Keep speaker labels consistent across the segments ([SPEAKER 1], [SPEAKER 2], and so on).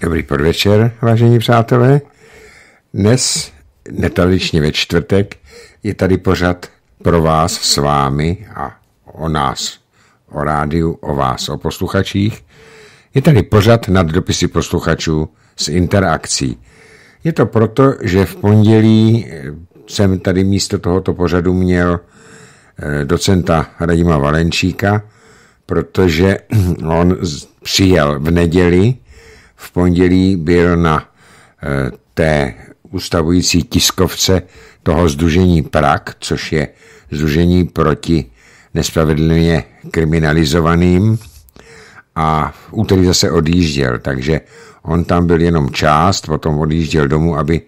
[SPEAKER 1] Dobrý podvečer, vážení přátelé. Dnes, netradičně ve čtvrtek, je tady pořad pro vás s vámi a o nás, o rádiu, o vás, o posluchačích. Je tady pořad nad dopisy posluchačů s interakcí. Je to proto, že v pondělí eh, jsem tady místo tohoto pořadu měl eh, docenta Radima Valenčíka, protože on přijel v neděli v pondělí byl na eh, té ustavující tiskovce toho Združení Prak, což je Združení proti nespravedlivě kriminalizovaným a v úterý zase odjížděl, takže on tam byl jenom část, potom odjížděl domů, aby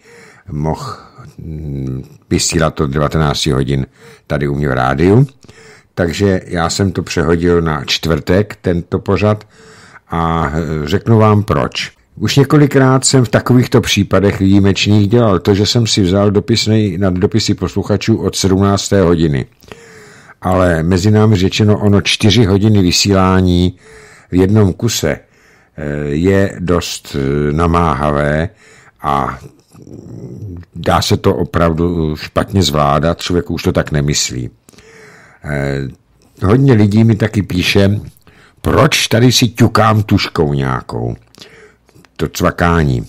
[SPEAKER 1] mohl mm, vysílat to 19 hodin tady u mě v rádiu. Takže já jsem to přehodil na čtvrtek, tento pořad, a eh, řeknu vám proč. Už několikrát jsem v takovýchto případech výjimečných dělal to, že jsem si vzal dopisnej, na dopisy posluchačů od 17. hodiny. Ale mezi námi řečeno ono 4 hodiny vysílání v jednom kuse eh, je dost eh, namáhavé a dá se to opravdu špatně zvládat, člověk už to tak nemyslí. Hodně lidí mi taky píše, proč tady si ťukám tuškou nějakou? To cvakání.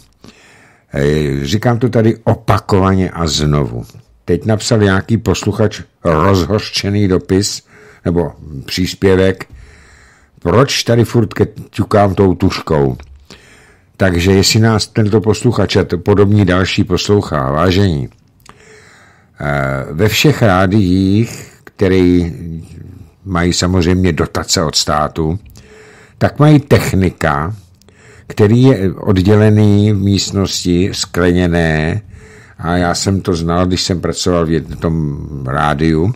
[SPEAKER 1] Říkám to tady opakovaně a znovu. Teď napsal nějaký posluchač rozhořčený dopis nebo příspěvek. Proč tady furt ťukám tou tuškou? Takže jestli nás tento posluchač a podobní další poslouchá, vážení, eh, ve všech rádiích, který mají samozřejmě dotace od státu, tak mají technika, který je oddělený v místnosti, skleněné, a já jsem to znal, když jsem pracoval v tom rádiu,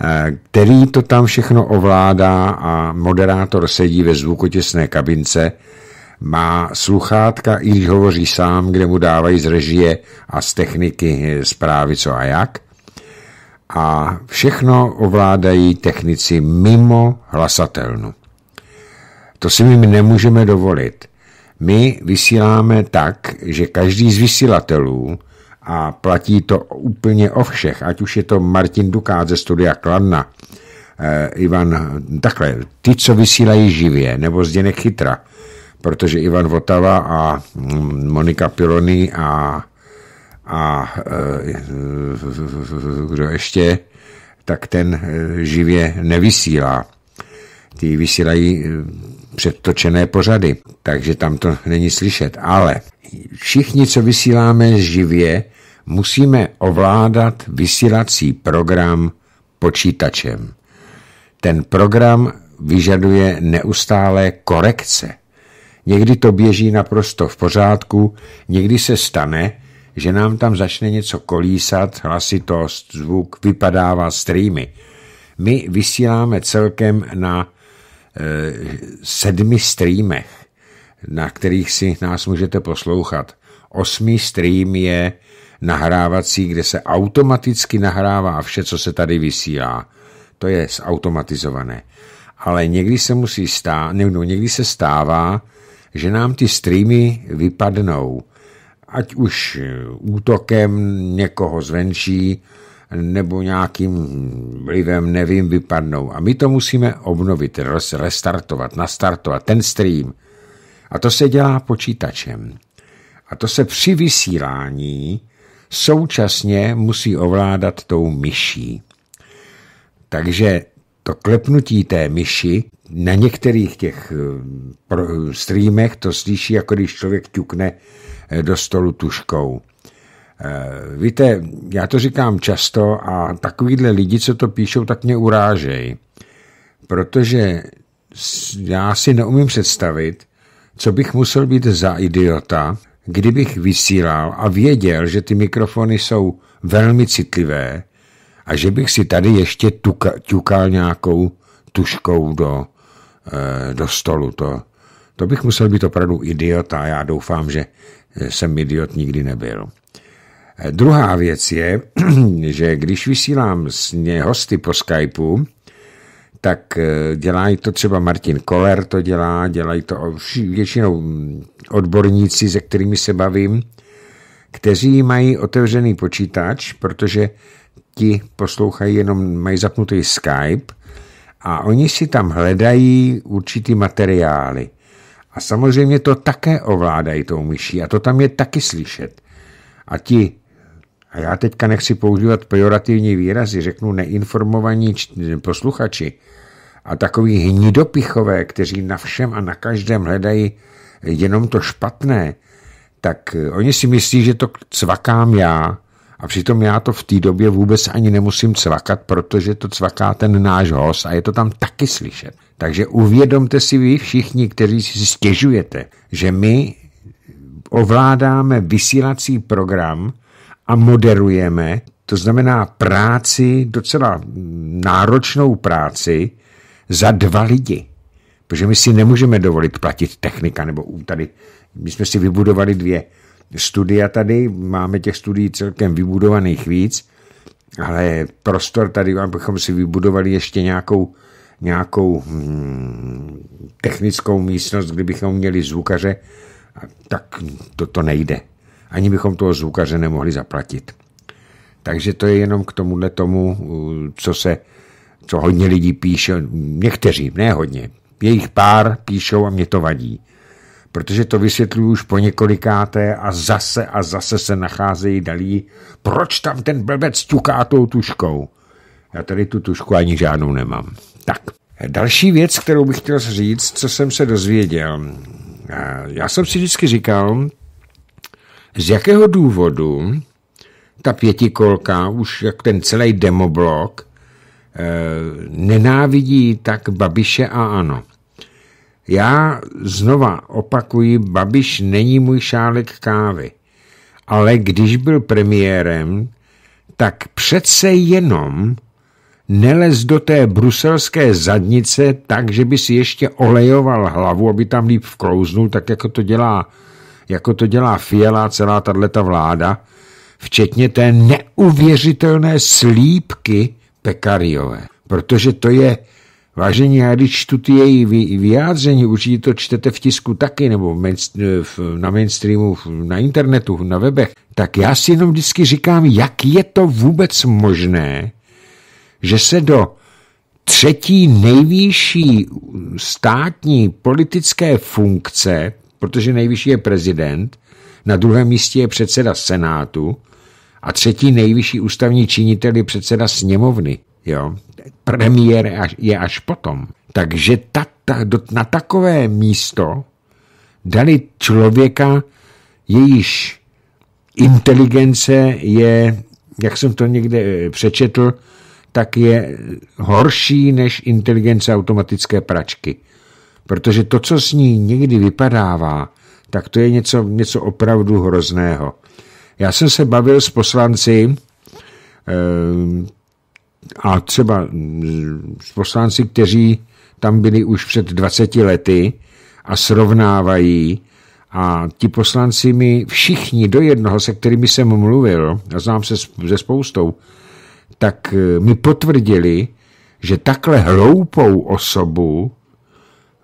[SPEAKER 1] eh, který to tam všechno ovládá a moderátor sedí ve zvukotěsné kabince, má sluchátka, i když hovoří sám, kde mu dávají z režie a z techniky eh, zprávy co a jak – a všechno ovládají technici mimo hlasatelnu. To si my nemůžeme dovolit. My vysíláme tak, že každý z vysílatelů, a platí to úplně o všech, ať už je to Martin Dukát ze studia Kladna, eh, Ivan, takhle, ty, co vysílají živě, nebo Zděnek Chytra, protože Ivan Votava a mm, Monika Pilony a a eh, kdo ještě, tak ten eh, živě nevysílá. Ty vysílají eh, předtočené pořady, takže tam to není slyšet. Ale všichni, co vysíláme živě, musíme ovládat vysílací program počítačem. Ten program vyžaduje neustále korekce. Někdy to běží naprosto v pořádku, někdy se stane, že nám tam začne něco kolísat, hlasitost, zvuk, vypadává streamy. My vysíláme celkem na e, sedmi streamech, na kterých si nás můžete poslouchat. Osmý stream je nahrávací, kde se automaticky nahrává vše, co se tady vysílá. To je zautomatizované. Ale někdy se musí stát, někdy se stává, že nám ty streamy vypadnou ať už eh, útokem někoho zvenčí nebo nějakým vlivem, nevím, vypadnou. A my to musíme obnovit, restartovat, nastartovat, ten stream. A to se dělá počítačem. A to se při vysílání současně musí ovládat tou myší. Takže to klepnutí té myši na některých těch eh, eh, streamech to slyší, jako když člověk ťukne Eh, do stolu tuškou. Eh, víte, já to říkám často a takovýhle lidi, co to píšou, tak mě urážejí. Protože já si neumím představit, co bych musel být za idiota, kdybych vysílal a věděl, že ty mikrofony jsou velmi citlivé a že bych si tady ještě tuka, ťukal nějakou tuškou do, eh, do stolu. To, to bych musel být opravdu idiota. Já doufám, že Eh, jsem idiot nikdy nebyl. Eh, druhá věc je, že když vysílám s ně hosty po Skypeu, tak eh, dělají to třeba Martin Koller to dělá, dělají to většinou mm, odborníci, se kterými se bavím, kteří mají otevřený počítač, protože ti poslouchají jenom, mají zapnutý Skype a oni si tam hledají určitý materiály. A samozřejmě to také ovládají tou myší a to tam je taky slyšet. A ti, a já teďka nechci používat pejorativní výrazy, řeknu neinformovaní posluchači a takový hnidopichové, kteří na všem a na každém hledají jenom to špatné, tak eh, oni si myslí, že to cvakám já, a přitom já to v té době vůbec ani nemusím cvakat, protože to cvaká ten náš host a je to tam taky slyšet. Takže uvědomte si vy všichni, kteří si stěžujete, že my ovládáme vysílací program a moderujeme, to znamená práci, docela náročnou práci za dva lidi. Protože my si nemůžeme dovolit platit technika, nebo tady, my jsme si vybudovali dvě studia tady, máme těch studií celkem vybudovaných víc, ale prostor tady, abychom si vybudovali ještě nějakou, nějakou hmm, technickou místnost, kdybychom měli zvukaře, tak to, to nejde. Ani bychom toho zvukaře nemohli zaplatit. Takže to je jenom k tomuhle tomu, co se, co hodně lidí píše, někteří, ne hodně, jejich pár píšou a mě to vadí protože to vysvětluji už po několikáté a zase a zase se nacházejí dalí, proč tam ten blbec ťuká tou tuškou. Já tady tu tušku ani žádnou nemám. Tak. Další věc, kterou bych chtěl říct, co jsem se dozvěděl. Eh, já jsem si vždycky říkal, z jakého důvodu ta pětikolka, už jak ten celý demoblok, eh, nenávidí tak Babiše a Ano. Já znova opakuji, Babiš není můj šálek kávy. Ale když byl premiérem, tak přece jenom nelez do té bruselské zadnice tak, že by si ještě olejoval hlavu, aby tam líp vklouznul, tak jako to dělá, jako to dělá Fiala celá tato vláda, včetně té neuvěřitelné slípky Pekariové. Protože to je Vážení, já když čtu její vyjádření, určitě to čtete v tisku taky, nebo na mainstreamu, na internetu, na webech, tak já si jenom vždycky říkám, jak je to vůbec možné, že se do třetí nejvyšší státní politické funkce, protože nejvyšší je prezident, na druhém místě je předseda Senátu a třetí nejvyšší ústavní činitel je předseda sněmovny. Jo? Premiér je až, potom. Takže ta, ta, do, na takové místo dali člověka, jejíž inteligence je, jak jsem to někde eh, přečetl, tak je horší než inteligence automatické pračky. Protože to, co s ní někdy vypadává, tak to je něco, něco opravdu hrozného. Já jsem se bavil s poslanci, eh, a třeba mm, poslanci, kteří tam byli už před 20 lety a srovnávají a ti poslanci mi všichni do jednoho, se kterými jsem mluvil, a znám se ze spoustou, tak eh, mi potvrdili, že takhle hloupou osobu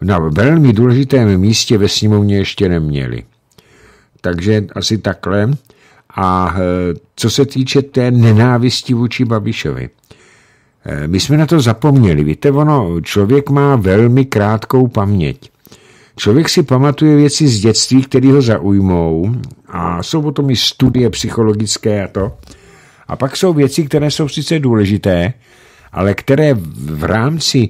[SPEAKER 1] na velmi důležitém místě ve sněmovně ještě neměli. Takže asi takhle. A eh, co se týče té nenávisti vůči Babišovi, Eh, my jsme na to zapomněli. Víte, ono, člověk má velmi krátkou paměť. Člověk si pamatuje věci z dětství, které ho zaujmou a jsou potom i studie psychologické a to. A pak jsou věci, které jsou sice důležité, ale které v rámci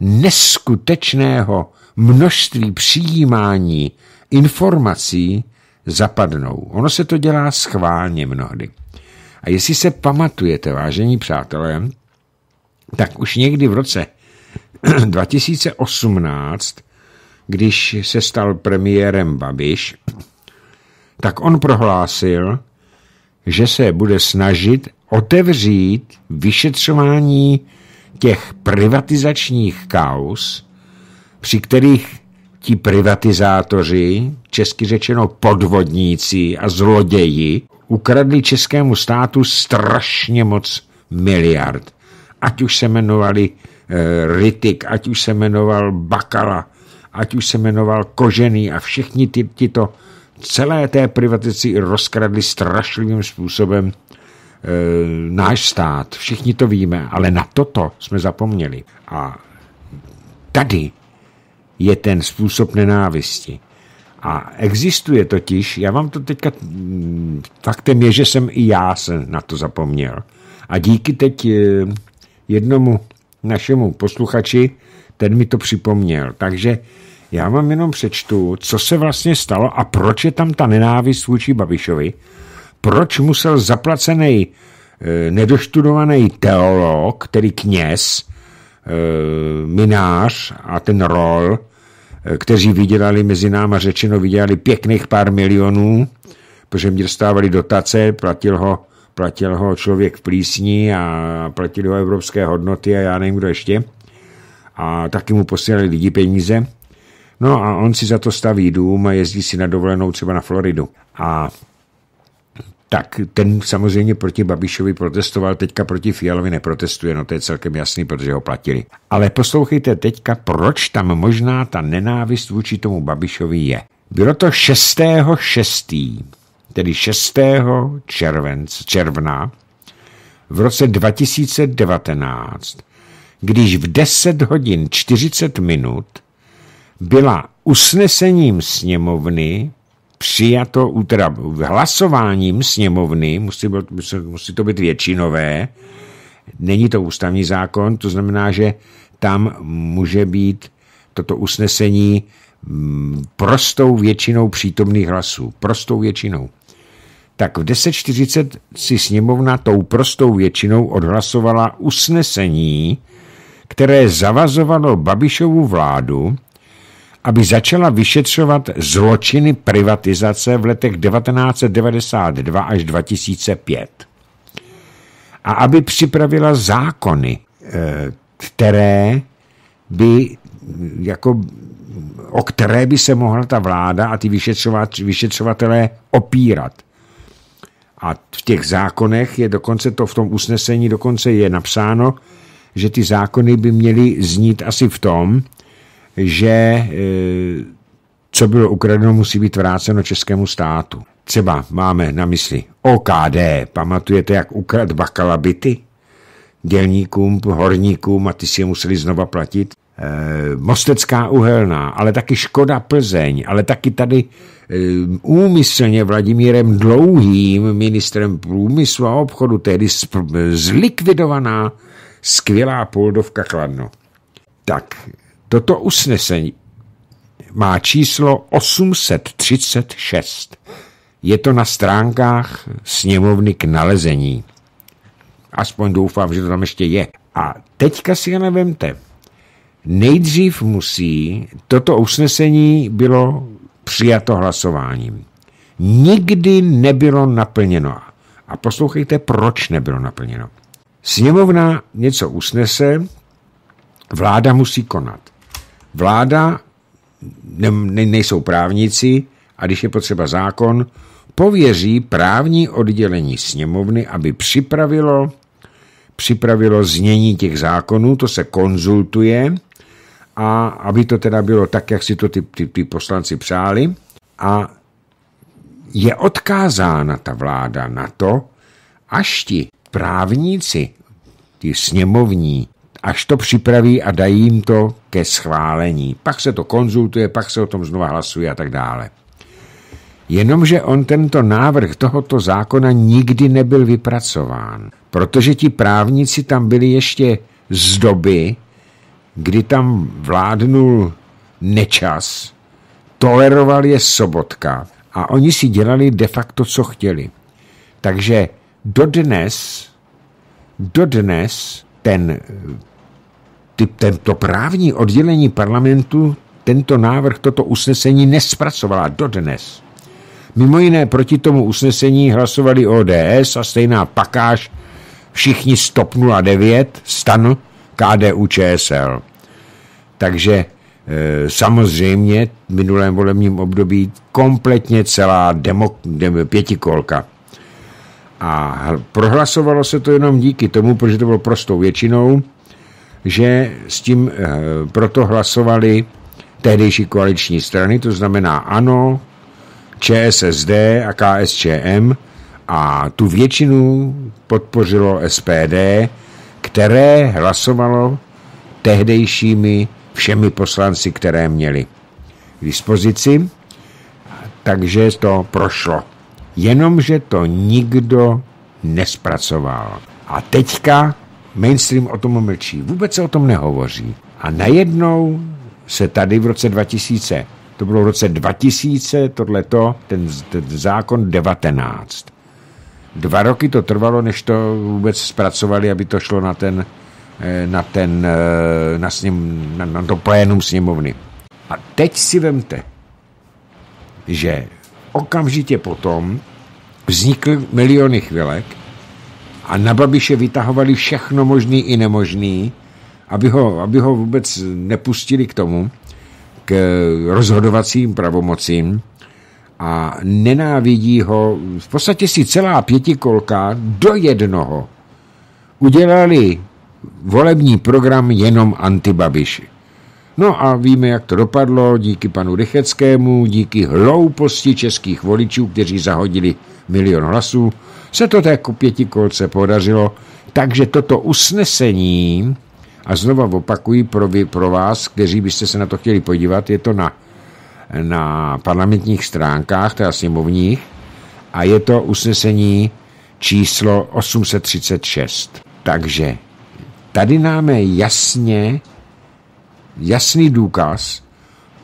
[SPEAKER 1] neskutečného množství přijímání informací zapadnou. Ono se to dělá schválně mnohdy. A jestli se pamatujete, vážení přátelé, tak už někdy v roce 2018, když se stal premiérem Babiš, tak on prohlásil, že se bude snažit otevřít vyšetřování těch privatizačních kaus, při kterých ti privatizátoři, česky řečeno podvodníci a zloději, ukradli českému státu strašně moc miliard ať už se jmenovali e, eh, Rytik, ať už se jmenoval Bakala, ať už se jmenoval Kožený a všichni ty, tyto celé té privatizaci rozkradli strašlivým způsobem e, náš stát. Všichni to víme, ale na toto jsme zapomněli. A tady je ten způsob nenávisti. A existuje totiž, já vám to teďka, mm, faktem je, že jsem i já se na to zapomněl. A díky teď eh, jednomu našemu posluchači, ten mi to připomněl. Takže já vám jenom přečtu, co se vlastně stalo a proč je tam ta nenávist vůči Babišovi, proč musel zaplacený e, nedoštudovaný teolog, tedy kněz, e, minář a ten rol, e, kteří vydělali mezi náma řečeno, vydělali pěkných pár milionů, protože mě dostávali dotace, platil ho platil ho člověk v plísni a platili ho evropské hodnoty a já nevím, kdo ještě. A taky mu posílali lidi peníze. No a on si za to staví dům a jezdí si na dovolenou třeba na Floridu. A tak ten samozřejmě proti Babišovi protestoval, teďka proti Fialovi neprotestuje, no to je celkem jasný, protože ho platili. Ale poslouchejte teďka, proč tam možná ta nenávist vůči tomu Babišovi je. Bylo to 6 tedy 6. Červenc, června v roce 2019, když v 10 hodin 40 minut byla usnesením sněmovny přijato, teda hlasováním sněmovny, musí, být, musí to být většinové, není to ústavní zákon, to znamená, že tam může být toto usnesení mm, prostou většinou přítomných hlasů. Prostou většinou tak v 10.40 si sněmovna tou prostou většinou odhlasovala usnesení, které zavazovalo Babišovu vládu, aby začala vyšetřovat zločiny privatizace v letech 1992 až 2005 a aby připravila zákony, eh, které by jako, o které by se mohla ta vláda a ty vyšetřovatelé opírat. A v těch zákonech je dokonce to v tom usnesení dokonce je napsáno, že ty zákony by měly znít asi v tom, že e, co bylo ukradeno, musí být vráceno českému státu. Třeba máme na mysli OKD. Pamatujete, jak ukrad bakalabity? Dělníkům, horníkům a ty si je museli znova platit. E, Mostecká uhelná, ale taky Škoda Plzeň, ale taky tady Ehm, úmyslně Vladimírem Dlouhým, ministrem průmyslu a obchodu, tedy zlikvidovaná skvělá poldovka Chladno. Tak, toto usnesení má číslo 836. Je to na stránkách sněmovny k nalezení. Aspoň doufám, že to tam ještě je. A teďka si je nevemte. Nejdřív musí, toto usnesení bylo přijato hlasováním. Nikdy nebylo naplněno. A poslouchejte, proč nebylo naplněno. Sněmovna něco usnese, vláda musí konat. Vláda, ne, ne, nejsou právníci, a když je potřeba zákon, pověří právní oddělení sněmovny, aby připravilo, připravilo znění těch zákonů, to se konzultuje a aby to teda bylo tak, jak si to ty, ty, ty poslanci přáli. A je odkázána ta vláda na to, až ti právníci, ty sněmovní, až to připraví a dají jim to ke schválení. Pak se to konzultuje, pak se o tom znova hlasuje a tak dále. Jenomže on tento návrh tohoto zákona nikdy nebyl vypracován, protože ti právníci tam byli ještě z doby, kdy tam vládnul nečas, toleroval je Sobotka a oni si dělali de facto, co chtěli. Takže dodnes, dodnes ten, ty, tento právní oddělení parlamentu tento návrh, toto usnesení nespracovala dodnes. Mimo jiné proti tomu usnesení hlasovali ODS a stejná pakáž všichni stop 09, Stanu. KDU ČSL. Takže e, samozřejmě v minulém volebním období kompletně celá demo, dem pětikolka. A prohlasovalo se to jenom díky tomu, protože to bylo prostou většinou, že s tím e, proto hlasovali tehdejší koaliční strany, to znamená ANO, ČSSD a KSČM a tu většinu podpořilo SPD, které hlasovalo tehdejšími všemi poslanci, které měli k dispozici, takže to prošlo. Jenomže to nikdo nespracoval. A teďka mainstream o tom mlčí, vůbec se o tom nehovoří. A najednou se tady v roce 2000, to bylo v roce 2000, tohleto, ten, ten zákon 19, Dva roky to trvalo, než to vůbec zpracovali, aby to šlo na ten, eh, na ten, eh, na, sněm, na, na to plénum sněmovny. A teď si vemte, že okamžitě potom vznikly miliony chvilek a na Babiše vytahovali všechno možný i nemožný, aby ho, aby ho vůbec nepustili k tomu, k rozhodovacím pravomocím, a nenávidí ho. V podstatě si celá pětikolka do jednoho udělali volební program jenom antibabiši. No a víme, jak to dopadlo díky panu Rycheckému, díky hlouposti českých voličů, kteří zahodili milion hlasů, se to té pětikolce podařilo, takže toto usnesení, a znova opakuji pro, vy, pro vás, kteří byste se na to chtěli podívat, je to na na parlamentních stránkách, teda sněmovních, a je to usnesení číslo 836. Takže tady nám je jasně, jasný důkaz,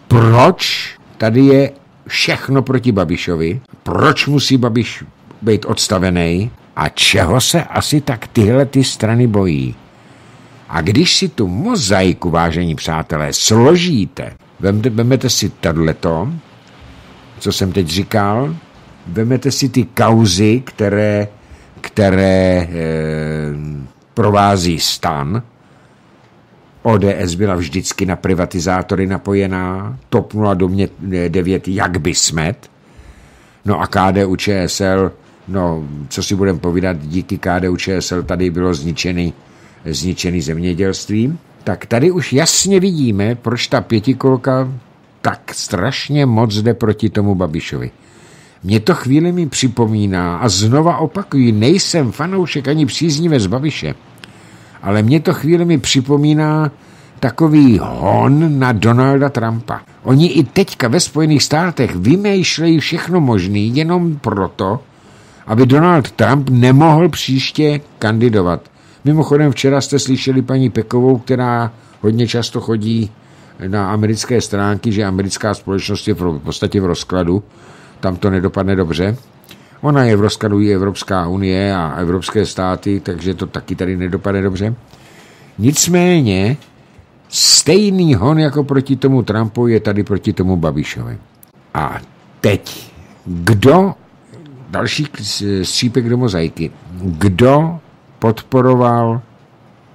[SPEAKER 1] proč tady je všechno proti Babišovi, proč musí Babiš být odstavený a čeho se asi tak tyhle ty strany bojí. A když si tu mozaiku, vážení přátelé, složíte Vemete si tato, co jsem teď říkal, vemete si ty kauzy, které, které e, provází stan. ODS byla vždycky na privatizátory napojená, TOP 09 eh, jak by smet, no a KDU ČSL, no co si budeme povídat, díky KDU ČSL tady bylo zničený, zničený zemědělstvím tak tady už jasně vidíme, proč ta pětikolka tak strašně moc jde proti tomu Babišovi. Mě to chvíli mi připomíná a znova opakuji, nejsem fanoušek ani z Babiše, ale mě to chvíli mi připomíná takový hon na Donalda Trumpa. Oni i teďka ve Spojených státech vymýšlejí všechno možné jenom proto, aby Donald Trump nemohl příště kandidovat. Mimochodem včera jste slyšeli paní Pekovou, která hodně často chodí na americké stránky, že americká společnost je v podstatě v rozkladu, tam to nedopadne dobře. Ona je v rozkladu i Evropská unie a evropské státy, takže to taky tady nedopadne dobře. Nicméně stejný hon jako proti tomu Trumpu je tady proti tomu Babišovi. A teď, kdo, další střípek do mozaiky, kdo podporoval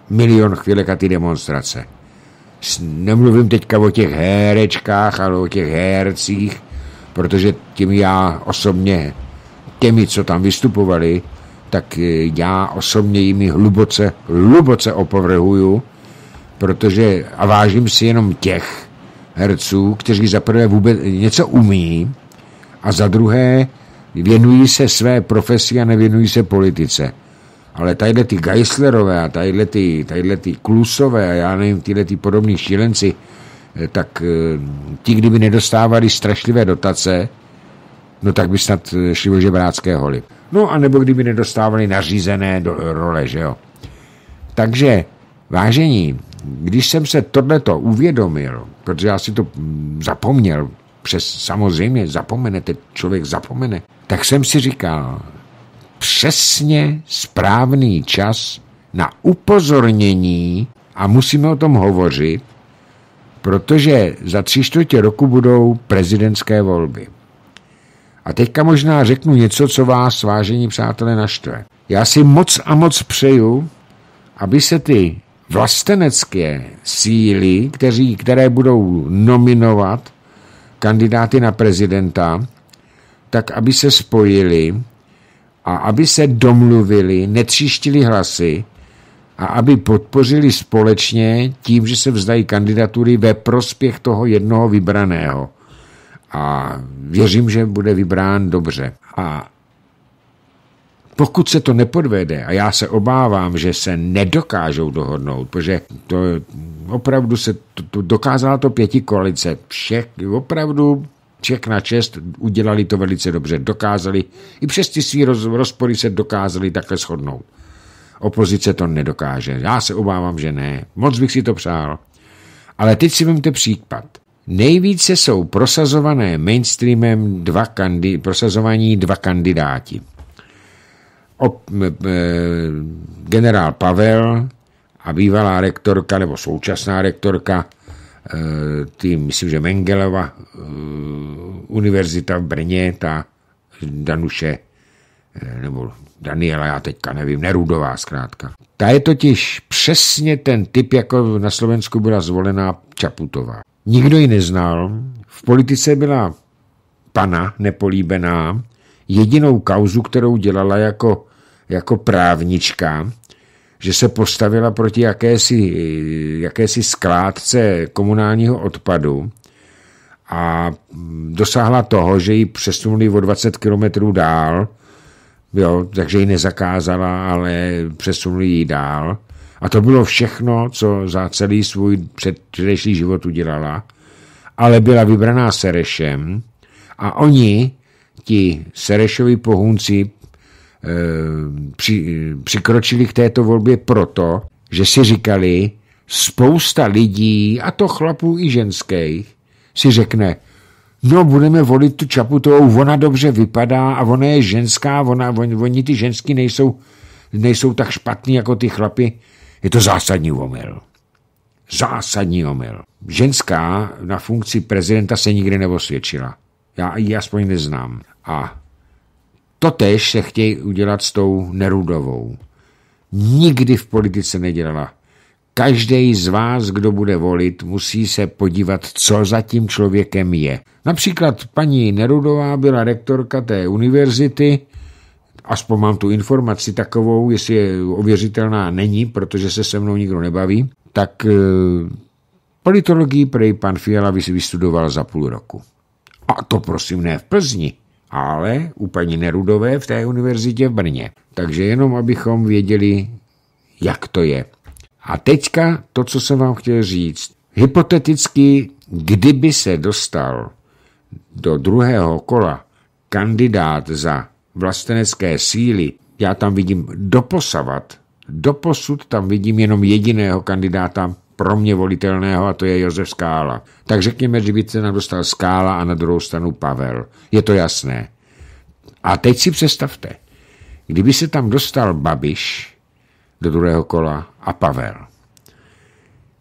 [SPEAKER 1] milion chvílek a ty demonstrace. Nemluvím teďka o těch herečkách, ale o těch hercích, protože tím já osobně, těmi, co tam vystupovali, tak eh, já osobně jimi hluboce, hluboce opovrhuju, protože a vážím si jenom těch herců, kteří za prvé vůbec něco umí a za druhé věnují se své profesi a nevěnují se politice. Ale tadyhle ty Geislerové a tadyhle ty, tadyhle ty Klusové a já nevím, tyhle ty podobní šílenci, eh, tak eh, ti, kdyby nedostávali strašlivé dotace, no tak by snad eh, šli o žebrácké holy. No a nebo kdyby nedostávali nařízené do, role, že jo. Takže, vážení, když jsem se tohleto uvědomil, protože já si to mm, zapomněl, přes samozřejmě zapomenete, člověk zapomene, tak jsem si říkal, přesně správný čas na upozornění a musíme o tom hovořit, protože za tři čtvrtě roku budou prezidentské volby. A teďka možná řeknu něco, co vás, vážení přátelé, naštve. Já si moc a moc přeju, aby se ty vlastenecké síly, kteří, které budou nominovat kandidáty na prezidenta, tak aby se spojili a aby se domluvili, netříštili hlasy a aby podpořili společně tím, že se vzdají kandidatury ve prospěch toho jednoho vybraného. A věřím, že bude vybrán dobře. A pokud se to nepodvede, a já se obávám, že se nedokážou dohodnout, protože to opravdu se to, to dokázala to pěti koalice, všech, opravdu Čech na čest udělali to velice dobře. Dokázali, i přes ty svý roz, rozpory se dokázali takhle shodnout. Opozice to nedokáže. Já se obávám, že ne. Moc bych si to přál. Ale teď si vemte případ. Nejvíce jsou prosazované mainstreamem dva kandi, prosazovaní dva kandidáti. O, e, generál Pavel a bývalá rektorka nebo současná rektorka Eh, ty, myslím, že Mengelova eh, univerzita v Brně, ta Danuše, eh, nebo Daniela, já teďka nevím, Nerudová zkrátka. Ta je totiž přesně ten typ, jako na Slovensku byla zvolená Čaputová. Nikdo ji neznal, v politice byla pana nepolíbená, jedinou kauzu, kterou dělala jako, jako právnička, že se postavila proti jakési, jakési skládce komunálního odpadu a dosáhla toho, že ji přesunuli o 20 kilometrů dál, jo, takže ji nezakázala, ale přesunuli ji dál. A to bylo všechno, co za celý svůj předešlý život udělala, ale byla vybraná Serešem a oni, ti Serešovi pohůnci, při, přikročili k této volbě proto, že si říkali, spousta lidí, a to chlapů i ženských, si řekne, no budeme volit tu Čaputovou, ona dobře vypadá a ona je ženská, ona, on, oni ty ženský nejsou, nejsou tak špatný jako ty chlapy. Je to zásadní omyl. Zásadní omyl. Ženská na funkci prezidenta se nikdy neosvědčila. Já ji aspoň neznám. A to též se chtějí udělat s tou Nerudovou. Nikdy v politice nedělala. Každý z vás, kdo bude volit, musí se podívat, co za tím člověkem je. Například paní Nerudová byla rektorka té univerzity, aspoň mám tu informaci takovou, jestli je ověřitelná není, protože se se mnou nikdo nebaví, tak e, politologii prej pan Fiala vystudoval za půl roku. A to prosím ne v Plzni, ale u paní Nerudové v té univerzitě v Brně. Takže jenom abychom věděli, jak to je. A teďka to, co jsem vám chtěl říct. Hypoteticky, kdyby se dostal do druhého kola kandidát za vlastenecké síly, já tam vidím doposavat, doposud tam vidím jenom jediného kandidáta pro mě volitelného a to je Josef Skála. Tak řekněme, kdyby se nám dostal Skála a na druhou stranu Pavel. Je to jasné. A teď si představte, kdyby se tam dostal Babiš do druhého kola a Pavel.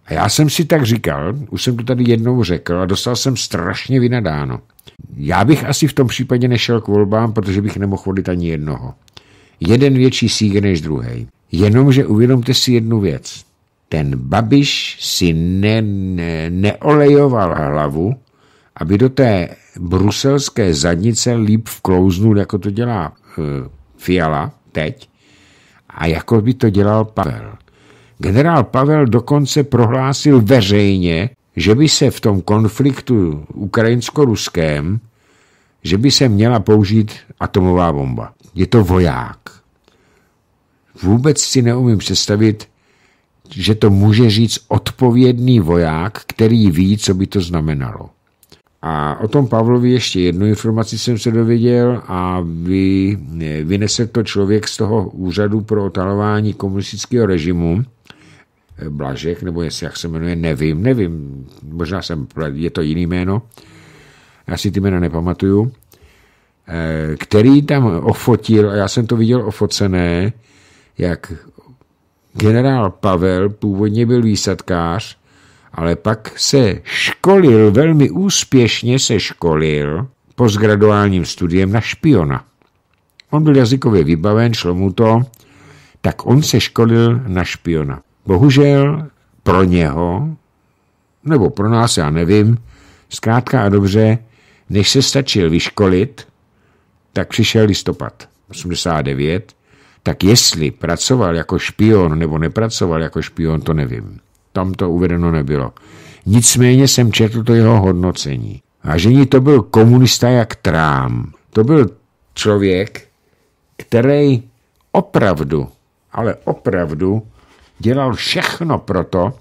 [SPEAKER 1] A já jsem si tak říkal, už jsem to tady jednou řekl a dostal jsem strašně vynadáno. Já bych asi v tom případě nešel k volbám, protože bych nemohl volit ani jednoho. Jeden větší síger než druhý. Jenomže uvědomte si jednu věc ten Babiš si ne, ne, neolejoval hlavu, aby do té bruselské zadnice líp vklouznul, jako to dělá e, Fiala teď, a jako by to dělal Pavel. Generál Pavel dokonce prohlásil veřejně, že by se v tom konfliktu ukrajinsko-ruském, že by se měla použít atomová bomba. Je to voják. Vůbec si neumím představit, že to může říct odpovědný voják, který ví, co by to znamenalo. A o tom Pavlovi ještě jednu informaci jsem se dověděl a vy, eh, vynesl to člověk z toho úřadu pro otalování komunistického režimu, eh, Blažek, nebo jestli jak se jmenuje, nevím, nevím, možná jsem, je to jiný jméno, já si ty jména nepamatuju, eh, který tam ofotil, a já jsem to viděl ofocené, jak Generál Pavel původně byl výsadkář, ale pak se školil, velmi úspěšně se školil postgraduálním studiem na špiona. On byl jazykově vybaven, šlo mu to, tak on se školil na špiona. Bohužel pro něho, nebo pro nás, já nevím, zkrátka a dobře, než se stačil vyškolit, tak přišel listopad 89 tak jestli pracoval jako špion nebo nepracoval jako špion, to nevím. Tam to uvedeno nebylo. Nicméně jsem četl to jeho hodnocení. A že to byl komunista jak trám. To byl člověk, který opravdu, ale opravdu dělal všechno proto,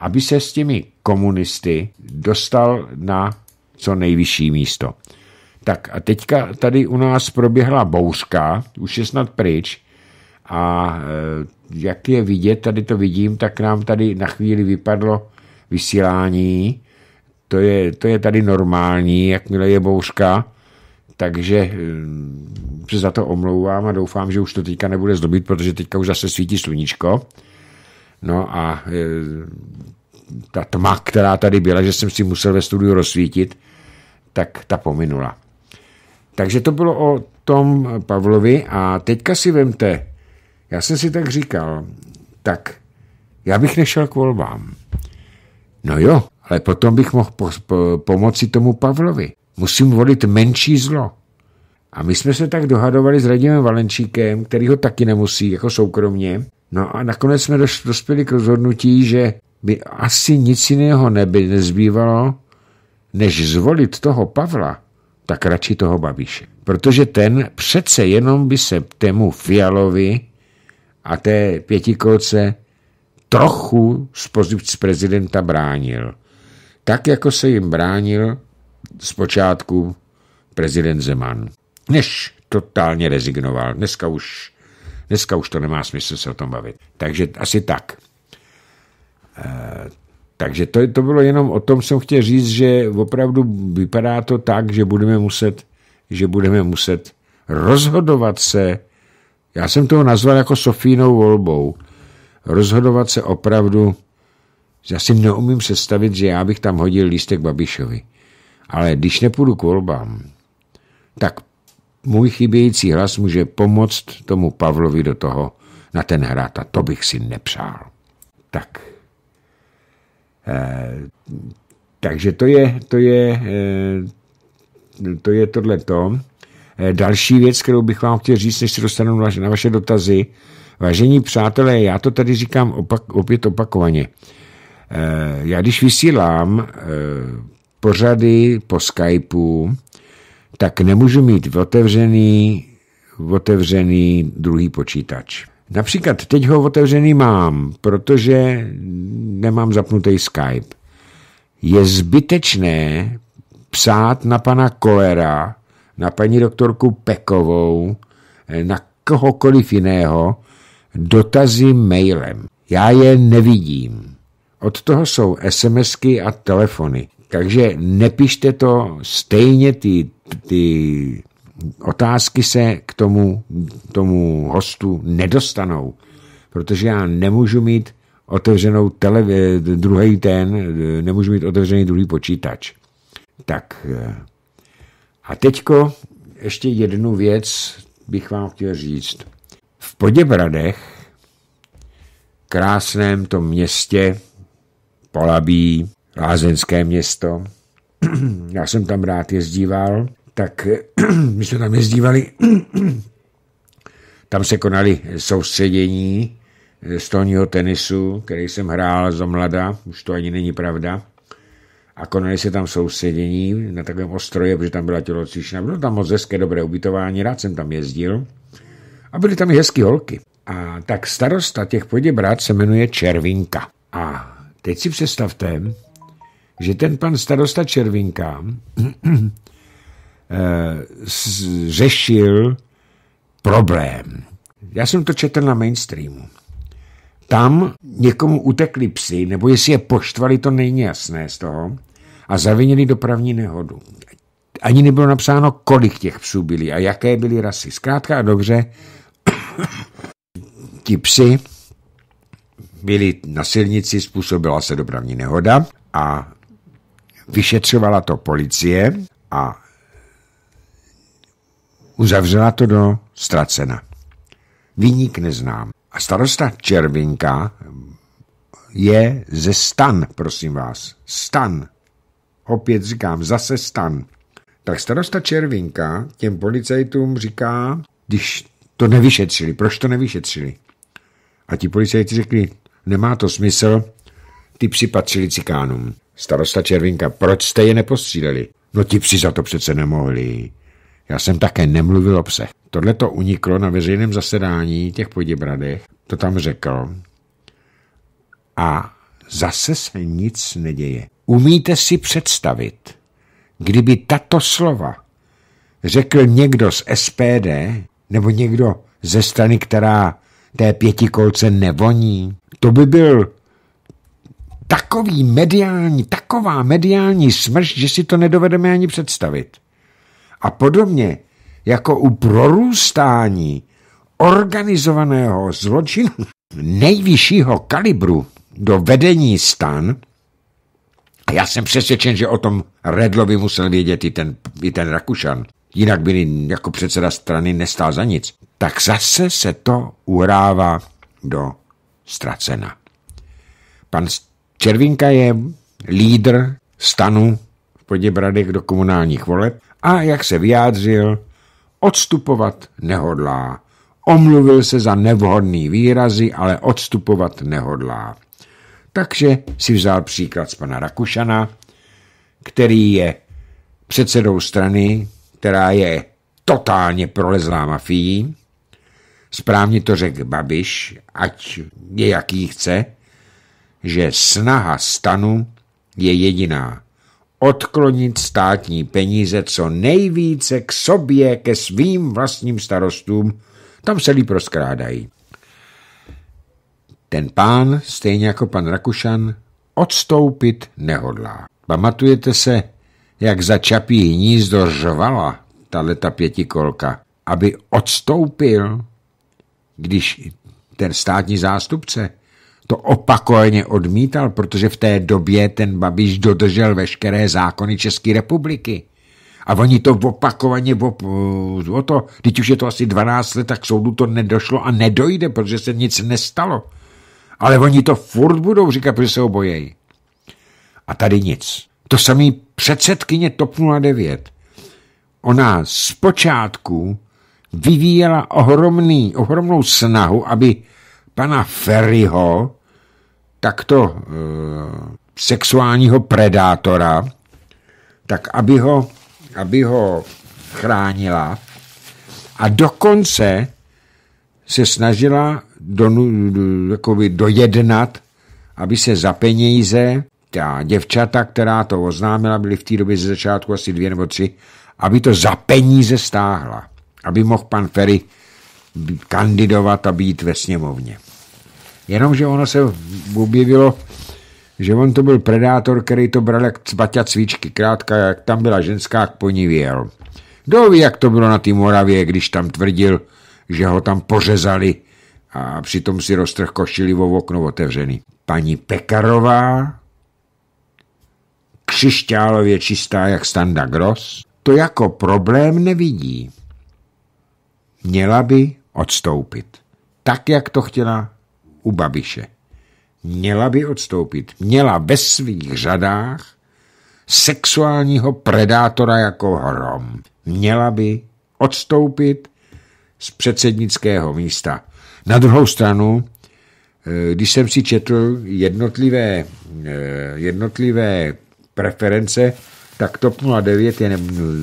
[SPEAKER 1] aby se s těmi komunisty dostal na co nejvyšší místo. Tak a teďka tady u nás proběhla bouřka, už je snad pryč, a eh, jak je vidět, tady to vidím, tak nám tady na chvíli vypadlo vysílání. To je, to je tady normální, jakmile je bouřka, takže eh, se za to omlouvám a doufám, že už to teďka nebude zdobit, protože teďka už zase svítí sluníčko. No a eh, ta tma, která tady byla, že jsem si musel ve studiu rozsvítit, tak ta pominula. Takže to bylo o tom Pavlovi a teďka si vemte, já jsem si tak říkal, tak já bych nešel k volbám. No jo, ale potom bych mohl po, po, pomoci tomu Pavlovi. Musím volit menší zlo. A my jsme se tak dohadovali s Radimem Valenčíkem, který ho taky nemusí, jako soukromně. No a nakonec jsme dospěli k rozhodnutí, že by asi nic jiného neby nezbývalo, než zvolit toho Pavla, tak radši toho Babiše. Protože ten přece jenom by se temu Fialovi a té pětikolce trochu z pozic prezidenta bránil. Tak, jako se jim bránil zpočátku prezident Zeman. Než totálně rezignoval. Dneska už, dneska už to nemá smysl se o tom bavit. Takže asi tak. Eh, takže to, to bylo jenom o tom, jsem chtěl říct, že opravdu vypadá to tak, že budeme muset, že budeme muset rozhodovat se, já jsem toho nazval jako Sofínou volbou, rozhodovat se opravdu, já si neumím představit, že já bych tam hodil lístek Babišovi. Ale když nepůjdu k volbám, tak můj chybějící hlas může pomoct tomu Pavlovi do toho na ten hrát a to bych si nepřál. Tak. Eh, takže to je, to je, eh, to je tohleto. Eh, další věc, kterou bych vám chtěl říct, než se dostanu na vaše dotazy. Vážení přátelé, já to tady říkám opak, opět opakovaně. Já když vysílám pořady po Skypeu, tak nemůžu mít otevřený, otevřený druhý počítač. Například teď ho otevřený mám, protože nemám zapnutý Skype. Je zbytečné psát na pana Kolera, na paní doktorku Pekovou, eh, na kohokoliv jiného, dotazy mailem. Já je nevidím. Od toho jsou SMSky a telefony. Takže nepište to stejně ty, ty otázky se k tomu, tomu hostu nedostanou, protože já nemůžu mít otevřenou tele, druhý ten, nemůžu mít otevřený druhý počítač. Tak eh, a teďko ještě jednu věc bych vám chtěl říct. V Poděbradech, krásném tom městě, Polabí, Lázenské město, já jsem tam rád jezdíval, tak eh, my jsme tam jezdívali, tam se konaly soustředění eh, stolního tenisu, který jsem hrál za mlada, už to ani není pravda. A konaly se tam soustředění na takovém ostroje, protože tam byla tělocvična. Bylo tam moc hezké, dobré ubytování, rád jsem tam jezdil. A byly tam i hezké holky. A tak starosta těch poděbrát se jmenuje Červinka. A teď si představte, že ten pan starosta Červinka eh, Eh, řešil problém. Já jsem to četl na mainstreamu. Tam někomu utekli psy, nebo jestli je poštvali, to není jasné z toho, a zavinili dopravní nehodu. Ani nebylo napsáno, kolik těch psů byly a jaké byly rasy. Zkrátka a dobře, ti psy byli na silnici, způsobila se dopravní nehoda a vyšetřovala to policie a Uzavřela to do ztracena. Výnik neznám. A starosta Červinka je ze stan, prosím vás. Stan. Opět říkám, zase stan. Tak starosta Červinka těm policajtům říká, když to nevyšetřili, proč to nevyšetřili? A ti policajti řekli, nemá to smysl, ty psi patřili cikánům. Starosta Červinka, proč jste je nepostříleli? No ti psi za to přece nemohli. Já jsem také nemluvil o psech. Tohle to uniklo na veřejném zasedání těch poděbradech, to tam řekl. A zase se nic neděje. Umíte si představit, kdyby tato slova řekl někdo z SPD nebo někdo ze strany, která té pětikolce nevoní, to by byl takový mediální, taková mediální smrš, že si to nedovedeme ani představit. A podobně jako u prorůstání organizovaného zločinu nejvyššího kalibru do vedení stan, a já jsem přesvědčen, že o tom Redlovi musel vědět i ten, i ten Rakušan, jinak by jako předseda strany nestál za nic, tak zase se to urává do ztracena. Pan Červinka je lídr stanu v Poděbradech do komunálních voleb a, jak se vyjádřil, odstupovat nehodlá. Omluvil se za nevhodný výrazy, ale odstupovat nehodlá. Takže si vzal příklad z pana Rakušana, který je předsedou strany, která je totálně prolezlá mafií. Správně to řekl Babiš, ať je jaký chce, že snaha stanu je jediná odklonit státní peníze co nejvíce k sobě, ke svým vlastním starostům, tam se líp rozkrádají. Ten pán, stejně jako pan Rakušan, odstoupit nehodlá. Pamatujete se, jak za čapí hnízdo řvala ta pětikolka, aby odstoupil, když ten státní zástupce to opakovaně odmítal, protože v té době ten Babiš dodržel veškeré zákony České republiky. A oni to opakovaně, op, o to, teď už je to asi 12 let, tak soudu to nedošlo a nedojde, protože se nic nestalo. Ale oni to furt budou říkat, protože se obojejí. A tady nic. To samý předsedkyně TOP 09. Ona zpočátku vyvíjela ohromný, ohromnou snahu, aby pana Ferryho takto e, sexuálního predátora, tak aby ho, aby ho chránila a dokonce se snažila do, do, dojednat, aby se za peníze ta děvčata, která to oznámila, byly v té době ze začátku asi dvě nebo tři, aby to za peníze stáhla, aby mohl pan Ferry kandidovat a být ve sněmovně. Jenomže ono se objevilo, že on to byl predátor, který to bral jak cvaťa cvičky, krátka, jak tam byla ženská, jak po ní věl. Kdo ví, jak to bylo na té Moravě, když tam tvrdil, že ho tam pořezali a přitom si roztrh košili vo okno otevřený. Paní Pekarová, křišťálově čistá jak Standa Gross, to jako problém nevidí. Měla by odstoupit. Tak, jak to chtěla u Babiše. Měla by odstoupit. Měla ve svých řadách sexuálního predátora jako hrom. Měla by odstoupit z předsednického místa. Na druhou stranu, eh, když jsem si četl jednotlivé, eh, jednotlivé preference, tak TOP 09 je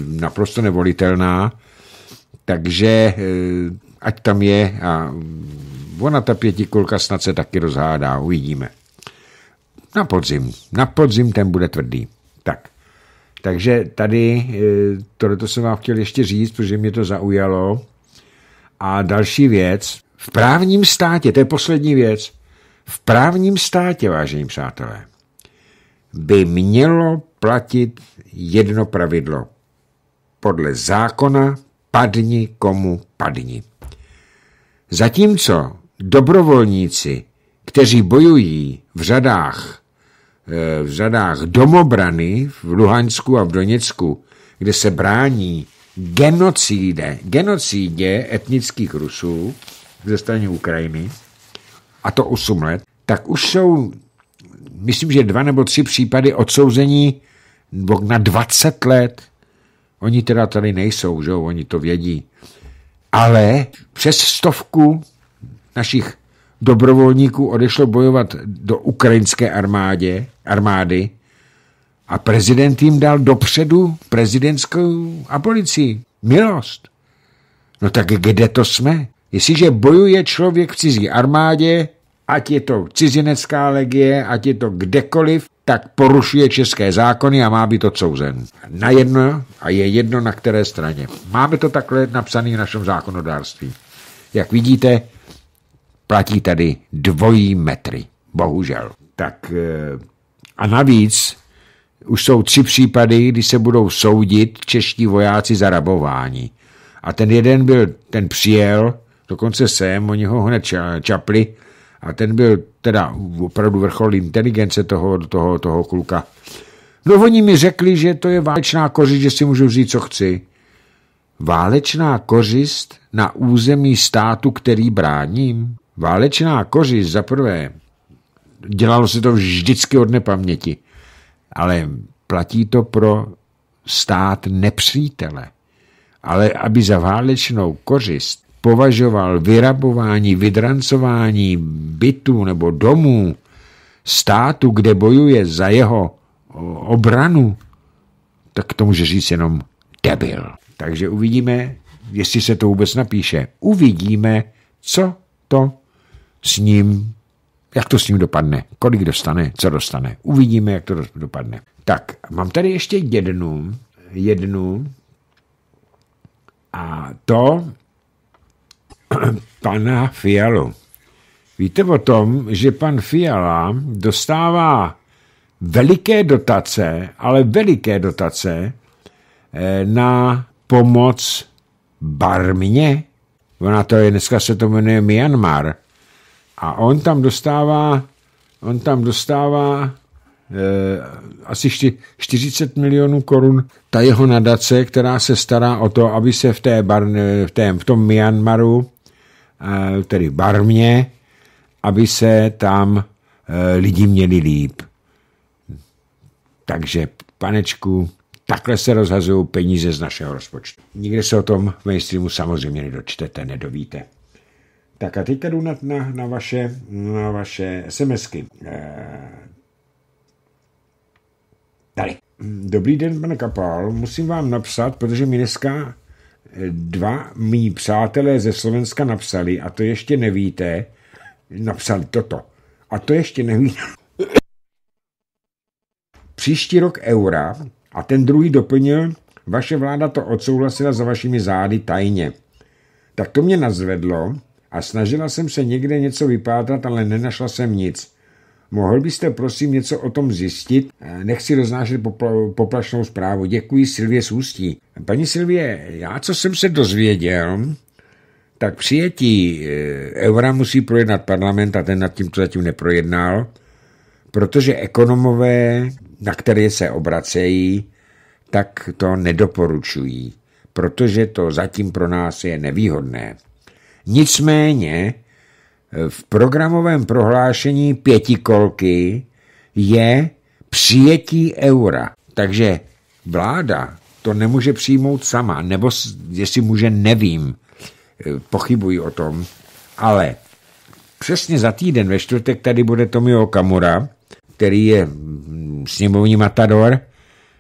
[SPEAKER 1] naprosto nevolitelná, takže eh, ať tam je a Ona ta pětikulka snad se taky rozhádá, uvidíme. Na podzim. Na podzim ten bude tvrdý. Tak. Takže tady, eh, tohle jsem vám chtěl ještě říct, protože mě to zaujalo. A další věc, v právním státě, to je poslední věc, v právním státě, vážení přátelé, by mělo platit jedno pravidlo. Podle zákona padni komu padni. Zatímco dobrovolníci, kteří bojují v řadách, eh, v řadách domobrany v Luhansku a v Doněcku, kde se brání genocíde, genocídě etnických Rusů ze strany Ukrajiny, a to 8 let, tak už jsou, myslím, že dva nebo tři případy odsouzení na 20 let. Oni teda tady nejsou, že oni to vědí. Ale přes stovku našich dobrovolníků odešlo bojovat do ukrajinské armádě, armády a prezident jim dal dopředu prezidentskou abolici, milost. No tak kde to jsme? Jestliže bojuje člověk v cizí armádě, ať je to cizinecká legie, ať je to kdekoliv, tak porušuje české zákony a má být odsouzen. Na jedno a je jedno na které straně. Máme to takhle napsané v našem zákonodárství. Jak vidíte, Platí tady dvojí metry, bohužel. Tak eh, a navíc už jsou tři případy, kdy se budou soudit čeští vojáci za rabování. A ten jeden byl, ten přijel, dokonce sem, oni ho hned čapli, a ten byl teda opravdu vrchol inteligence toho, toho, toho kluka. No oni mi řekli, že to je válečná kořist, že si můžu vzít, co chci. Válečná kořist na území státu, který bráním? Válečná koři za prvé, dělalo se to vždycky od nepaměti, ale platí to pro stát nepřítele. Ale aby za válečnou kořist považoval vyrabování, vydrancování bytů nebo domů státu, kde bojuje za jeho obranu, tak to může říct jenom debil. Takže uvidíme, jestli se to vůbec napíše. Uvidíme, co to s ním, jak to s ním dopadne, kolik dostane, co dostane. Uvidíme, jak to dopadne. Tak, mám tady ještě jednu, jednu a to pana Fialu. Víte o tom, že pan Fiala dostává veliké dotace, ale veliké dotace eh, na pomoc barmě. Ona to je, dneska se to jmenuje Myanmar. A on tam dostává, on tam dostává eh, asi 40 milionů korun ta jeho nadace, která se stará o to, aby se v, té bar, v, té, v tom Myanmaru, eh, tedy Barmě, aby se tam eh, lidi měli líp. Takže, panečku, takhle se rozhazují peníze z našeho rozpočtu. Nikde se o tom v mainstreamu samozřejmě nedočtete, nedovíte. Tak a teďka jdu na, na, na, vaše, na vaše SMSky. Eh, tady. Dobrý den, pane Kapal. Musím vám napsat, protože mi dneska eh, dva mý přátelé ze Slovenska napsali, a to ještě nevíte, napsali toto. A to ještě nevíte. Příští rok eura a ten druhý doplnil, vaše vláda to odsouhlasila za vašimi zády tajně. Tak to mě nazvedlo, a snažila jsem se někde něco vypátrat, ale nenašla jsem nic. Mohl byste prosím něco o tom zjistit? Eh, Nechci roznášet poplašnou zprávu. Děkuji Silvě z Ústí. Paní Silvie, já co jsem se dozvěděl, tak přijetí eh, eura musí projednat parlament a ten nad tím to zatím neprojednal, protože ekonomové, na které se obracejí, tak to nedoporučují, protože to zatím pro nás je nevýhodné. Nicméně eh, v programovém prohlášení pětikolky je přijetí eura. Takže vláda to nemůže přijmout sama, nebo jestli může, nevím, eh, pochybuji o tom, ale přesně za týden ve čtvrtek tady bude Tomio Kamura, který je mm, sněmovní matador,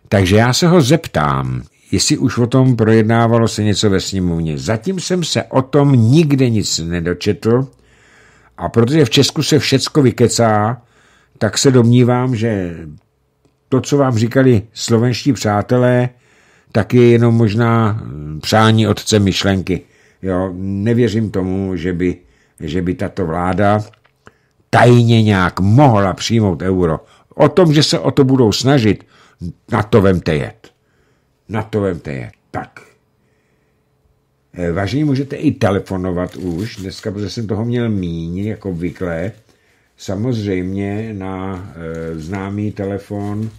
[SPEAKER 1] takže já se ho zeptám, jestli už o tom projednávalo se něco ve sněmovně. Zatím jsem se o tom nikde nic nedočetl a protože v Česku se všecko vykecá, tak se domnívám, že to, co vám říkali slovenští přátelé, tak je jenom možná přání otce myšlenky. Jo, nevěřím tomu, že by, že by tato vláda tajně nějak mohla přijmout euro. O tom, že se o to budou snažit, na to vemte jet na to vemte je. Tak. Eh, vážení, můžete i telefonovat už dneska, protože jsem toho měl míň, jako obvykle. Samozřejmě na e, známý telefon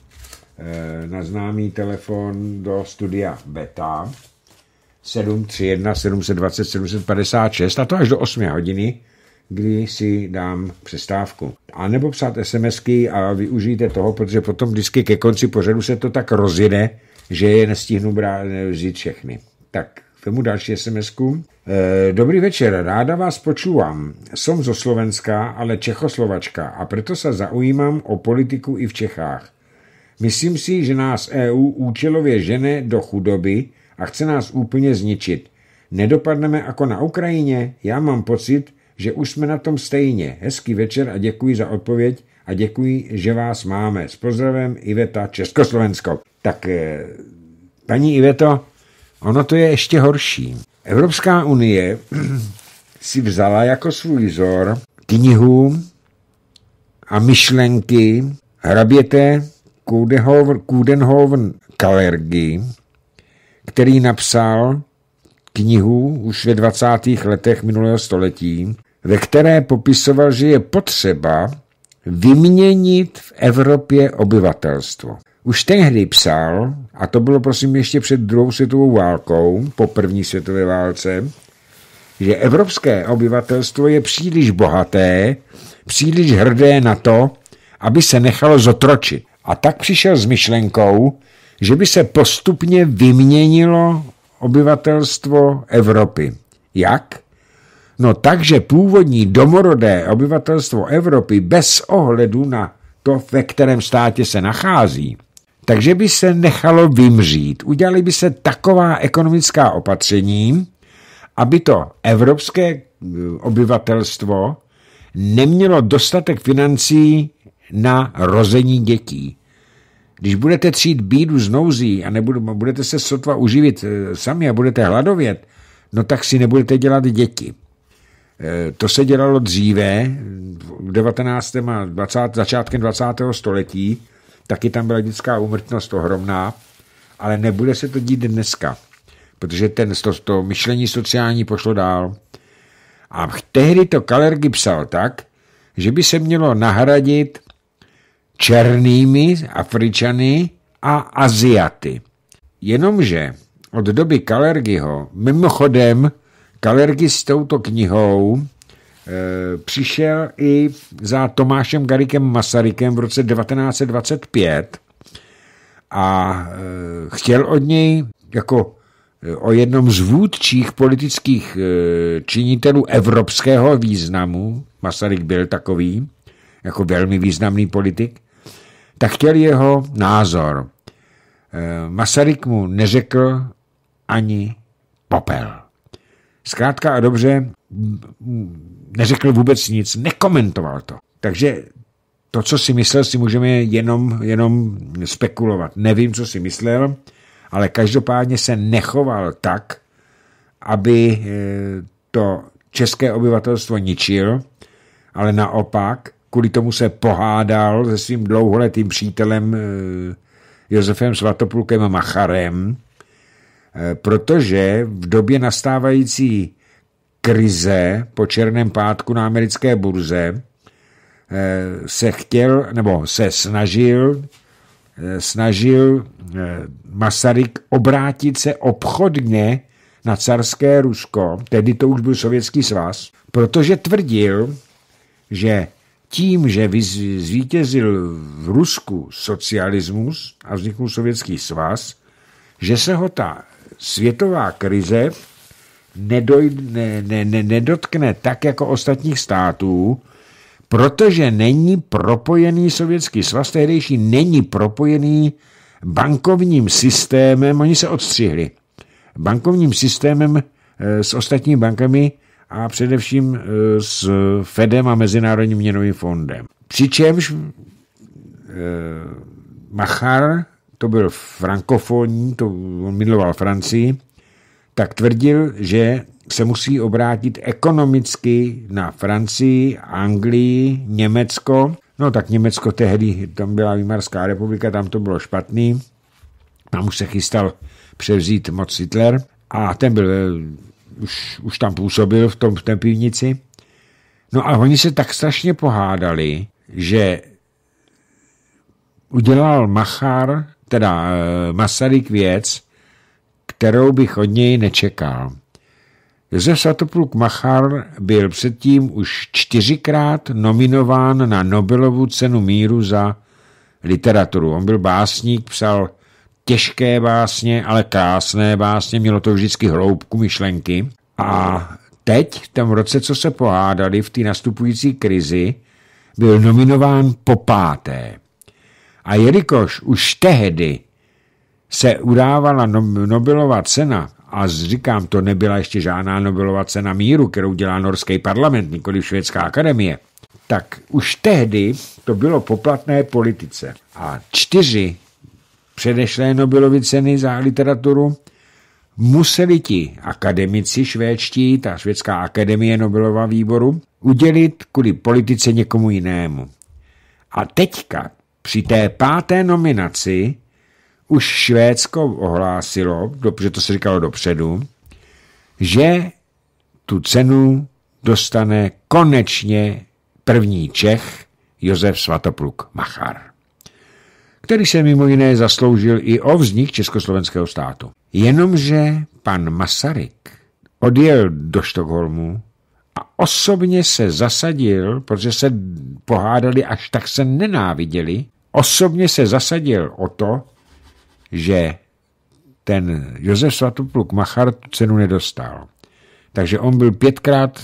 [SPEAKER 1] e, na známý telefon do studia Beta 731 720 756 a to až do 8 hodiny, kdy si dám přestávku. A nebo psát SMSky a využijte toho, protože potom vždycky ke konci pořadu se to tak rozjede, že je nestihnu brát, vzít všechny. Tak, tomu další sms -ku. Eh, dobrý večer, ráda vás počúvám. Som zo Slovenska, ale Čechoslovačka a proto se zaujímám o politiku i v Čechách. Myslím si, že nás EU účelově žene do chudoby a chce nás úplně zničit. Nedopadneme jako na Ukrajině? Já mám pocit, že už jsme na tom stejně. Hezký večer a děkuji za odpověď a děkuji, že vás máme. S pozdravem Iveta Československo. Tak eh, paní Iveto, ono to je ještě horší. Evropská unie si vzala jako svůj vzor knihu a myšlenky hraběte Kudenhoven Kalergi, který napsal knihu už ve 20. letech minulého století, ve které popisoval, že je potřeba vyměnit v Evropě obyvatelstvo. Už tehdy psal, a to bylo prosím ještě před druhou světovou válkou, po první světové válce, že evropské obyvatelstvo je příliš bohaté, příliš hrdé na to, aby se nechalo zotročit. A tak přišel s myšlenkou, že by se postupně vyměnilo obyvatelstvo Evropy. Jak? No takže původní domorodé obyvatelstvo Evropy bez ohledu na to, ve kterém státě se nachází, takže by se nechalo vymřít. Udělali by se taková ekonomická opatření, aby to evropské eh, obyvatelstvo nemělo dostatek financí na rození dětí. Když budete třít bídu z nouzí a nebudu, budete se sotva uživit eh, sami a budete hladovět, no tak si nebudete dělat děti. Eh, to se dělalo dříve, v 19. a 20, začátkem 20. století, taky tam byla dětská umrtnost ohromná, ale nebude se to dít dneska, protože ten, to, to myšlení sociální pošlo dál. A tehdy to Kalergi psal tak, že by se mělo nahradit černými Afričany a Aziaty. Jenomže od doby Kalergiho, mimochodem, Kalergi s touto knihou e, přišel i za Tomášem Garikem Masarykem v roce 1925 a e, chtěl od něj jako eh, o jednom z vůdčích politických činitelů evropského významu, Masaryk byl takový, jako velmi významný politik, tak chtěl jeho názor. Masaryk mu neřekl ani popel. Zkrátka a dobře, neřekl vůbec nic, nekomentoval to. Takže to, co si myslel, si můžeme jenom, jenom spekulovat. Nevím, co si myslel, ale každopádně se nechoval tak, aby eh, to české obyvatelstvo ničil, ale naopak, kvůli tomu se pohádal se svým dlouholetým přítelem eh, Josefem Svatopulkem Macharem, Eh, protože v době nastávající krize po černém pátku na americké burze eh, se chtěl, nebo se snažil, eh, snažil Masaryk obrátit se obchodně na carské Rusko, tedy to už byl Sovětský svaz, protože tvrdil, že tím, že zvítězil v Rusku socialismus a vznikl Sovětský svaz, že se ho ta světová krize nedojde, ne, ne, ne, nedotkne tak jako ostatních států, protože není propojený Sovětský svaz, tehdejší není propojený bankovním systémem, oni se odstřihli, bankovním systémem eh, s ostatními bankami a především eh, s Fedem a Mezinárodním měnovým fondem. Přičemž eh, Machar to byl frankofonní, to on miloval Francii, tak tvrdil, že se musí obrátit ekonomicky na Francii, Anglii, Německo. No tak Německo tehdy, tam byla Výmarská republika, tam to bylo špatný. Tam už se chystal převzít moc Hitler a ten byl, eh, už, už tam působil v tom, v té pivnici. No a oni se tak strašně pohádali, že udělal Machar teda eh, Masaryk věc, kterou bych od něj nečekal. Josef Satopluk Machar byl předtím už čtyřikrát nominován na Nobelovu cenu míru za literaturu. On byl básník, psal těžké básně, ale krásné básně, mělo to vždycky hloubku myšlenky. A teď, v tom roce, co se pohádali v té nastupující krizi, byl nominován po páté. A jelikož už tehdy se udávala no-, Nobelova cena, a říkám, to nebyla ještě žádná Nobelova cena míru, kterou dělá norský parlament, nikoli švédská akademie, tak už tehdy to bylo poplatné politice. A čtyři předešlé Nobelovy ceny za literaturu museli ti akademici švédští, ta švédská akademie Nobelova výboru, udělit kvůli politice někomu jinému. A teďka při té páté nominaci už Švédsko ohlásilo, protože to se říkalo dopředu, že tu cenu dostane konečně první Čech Josef Svatopluk Machar, který se mimo jiné zasloužil i o vznik Československého státu. Jenomže pan Masaryk odjel do Štokholmu a osobně se zasadil, protože se pohádali až tak se nenáviděli, osobně se zasadil o to, že ten Josef Svatopluk Machar tu cenu nedostal. Takže on byl pětkrát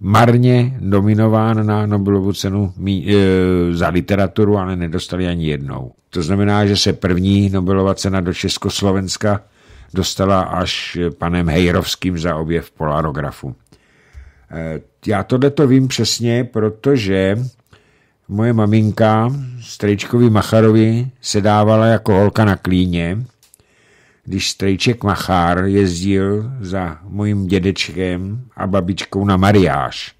[SPEAKER 1] marně nominován na Nobelovu cenu e, za literaturu, ale nedostali ani jednou. To znamená, že se první Nobelova cena do Československa dostala až panem Hejrovským za objev polarografu. E, já tohle to vím přesně, protože moje maminka strejčkovi Macharovi se dávala jako holka na klíně, když strejček Machár jezdil za mojím dědečkem a babičkou na mariáž,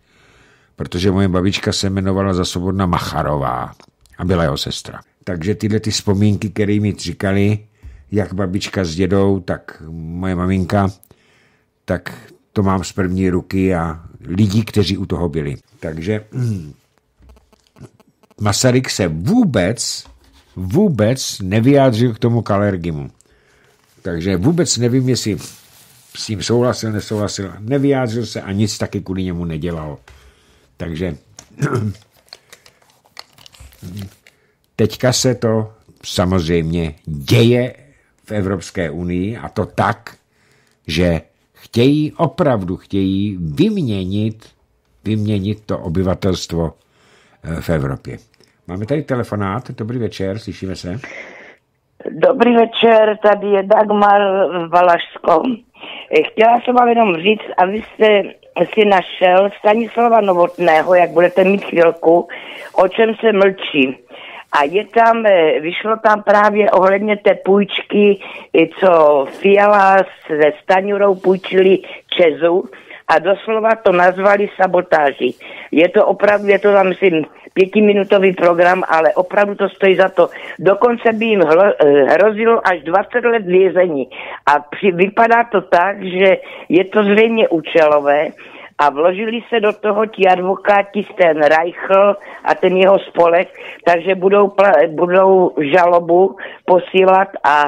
[SPEAKER 1] protože moje babička se jmenovala za Svobodna Macharová a byla jeho sestra. Takže tyhle ty vzpomínky, které mi říkali, jak babička s dědou, tak moje maminka, tak to mám z první ruky a lidi, kteří u toho byli. Takže Masaryk se vůbec, vůbec nevyjádřil k tomu Kalergimu. Takže vůbec nevím, jestli s tím souhlasil, nesouhlasil, nevyjádřil se a nic taky kvůli němu nedělal. Takže teďka se to samozřejmě děje v Evropské unii a to tak, že chtějí, opravdu chtějí vyměnit, vyměnit to obyvatelstvo eh, v Evropě. Máme tady telefonát. Dobrý večer, slyšíme se.
[SPEAKER 2] Dobrý večer, tady je Dagmar Valašsko. Eh, chtěla jsem vám jenom říct, abyste si našel Stanislava Novotného, jak budete mít chvilku, o čem se mlčí. A je tam, eh, vyšlo tam právě ohledně té půjčky, co Fiala se Staňurou půjčili Čezu, a doslova to nazvali sabotáží. Je to opravdu, je to tam, myslím, pětiminutový program, ale opravdu to stojí za to. Dokonce by jim eh, hrozilo až 20 let vězení. A při, vypadá to tak, že je to zřejmě účelové, a vložili se do toho ti advokáti ten Reichl a ten jeho spolek, takže budou, budou žalobu posílat a